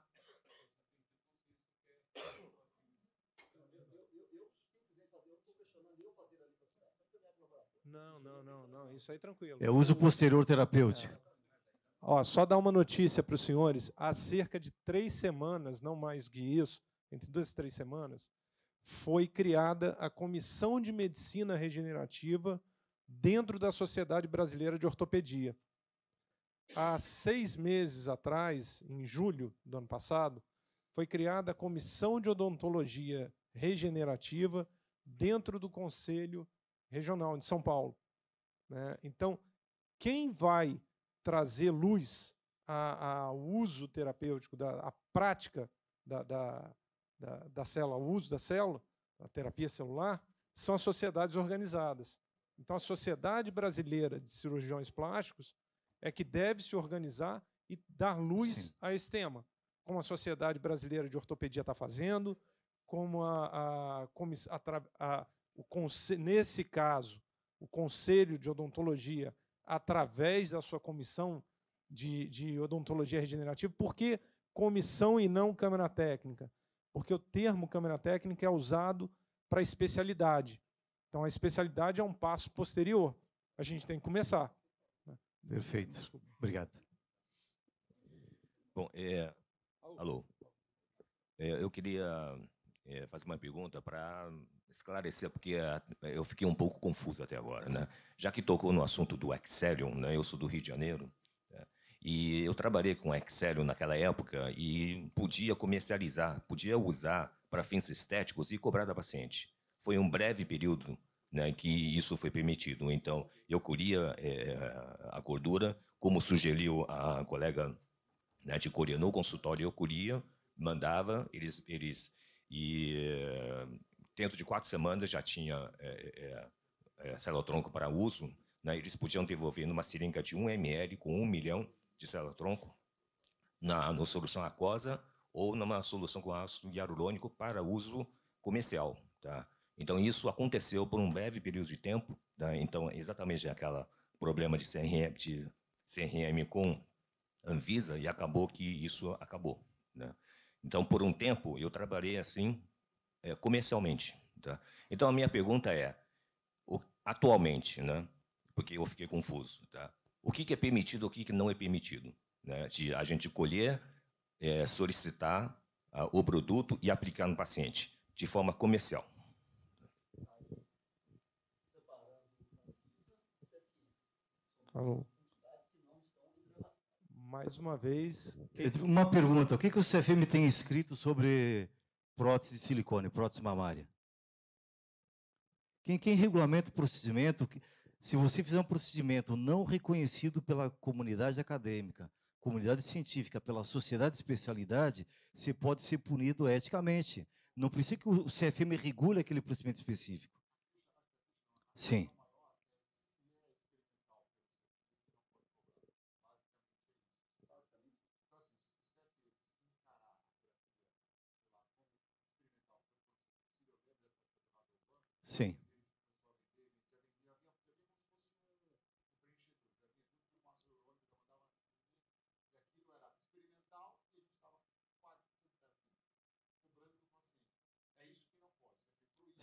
Speaker 6: Não, não, não, não, isso aí tranquilo. É uso posterior terapêutico. É. Ó, só dar uma notícia para os senhores. Há cerca de três semanas, não mais que isso, entre duas e três semanas, foi criada a Comissão de Medicina Regenerativa dentro da Sociedade Brasileira de Ortopedia. Há seis meses atrás, em julho do ano passado, foi criada a Comissão de Odontologia Regenerativa dentro do Conselho Regional de São Paulo. Né? Então, quem vai trazer luz ao uso terapêutico, à prática da, da, da, da célula, o uso da célula, a terapia celular, são as sociedades organizadas. Então, a Sociedade Brasileira de Cirurgiões Plásticos é que deve se organizar e dar luz Sim. a esse tema, como a Sociedade Brasileira de Ortopedia está fazendo, como a, a, como a, o nesse caso, o Conselho de Odontologia, através da sua comissão de, de odontologia regenerativa, por que comissão e não Câmara Técnica? porque o termo câmera técnica é usado para especialidade. Então, a especialidade é um passo posterior. A gente tem que começar.
Speaker 10: Né? Perfeito. Desculpa. Obrigado.
Speaker 7: Bom, é... alô. É, eu queria é, fazer uma pergunta para esclarecer, porque é, eu fiquei um pouco confuso até agora. Né? Já que tocou no assunto do Excelion, né? eu sou do Rio de Janeiro, e eu trabalhei com Excel naquela época e podia comercializar, podia usar para fins estéticos e cobrar da paciente. Foi um breve período né, que isso foi permitido. Então, eu colhia é, a gordura, como sugeriu a colega né, de Coreia no consultório, eu colhia, mandava, eles, eles e eh, dentro de quatro semanas já tinha é, é, é celotronco para uso, né, eles podiam devolver numa seringa de 1 ml com 1 milhão de célula-tronco na, no solução aquosa ou numa solução com ácido hialurônico para uso comercial. Tá? Então, isso aconteceu por um breve período de tempo. Tá? Então, exatamente aquele problema de CRM, de CRM com Anvisa e acabou que isso acabou. Né? Então, por um tempo, eu trabalhei assim é, comercialmente. Tá? Então, a minha pergunta é, o, atualmente, né? porque eu fiquei confuso, tá? o que, que é permitido, o que, que não é permitido. Né? De a gente colher, é, solicitar a, ah, o produto e aplicar no paciente de forma comercial.
Speaker 6: Alô. Mais uma vez. Uma pergunta: o que, que o
Speaker 10: CFM tem escrito sobre prótese de silicone, prótese mamária? Quem, quem regulamenta o procedimento? Se você fizer um procedimento não reconhecido pela comunidade acadêmica, comunidade científica, pela sociedade de especialidade, você pode ser punido eticamente. Não precisa que o CFM regule aquele procedimento específico. Sim. Sim.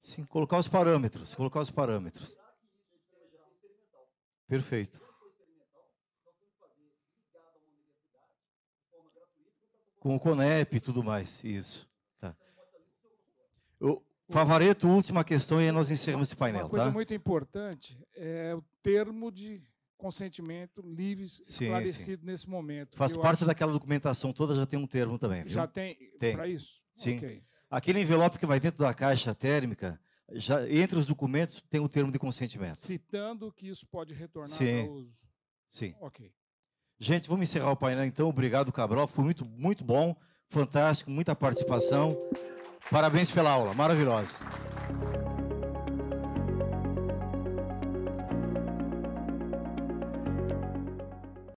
Speaker 10: Sim, colocar os parâmetros, colocar os parâmetros. Perfeito. Com o CONEP e tudo mais, isso. Tá. Eu, Favareto, última questão e aí nós encerramos esse painel. Uma coisa tá?
Speaker 12: muito importante é
Speaker 6: o termo de consentimento livre esclarecido sim. nesse momento. Faz parte acho... daquela
Speaker 10: documentação toda, já tem um termo também. Viu? Já tem, tem. para isso? Sim. Okay. Aquele envelope que vai dentro da caixa térmica, já, entre os documentos tem o um termo de consentimento.
Speaker 6: Citando
Speaker 12: que isso pode retornar Sim. ao uso. Sim. Ok.
Speaker 10: Gente, vamos encerrar o painel então. Obrigado, Cabral. Foi muito, muito bom, fantástico, muita participação. Parabéns pela aula, maravilhosa.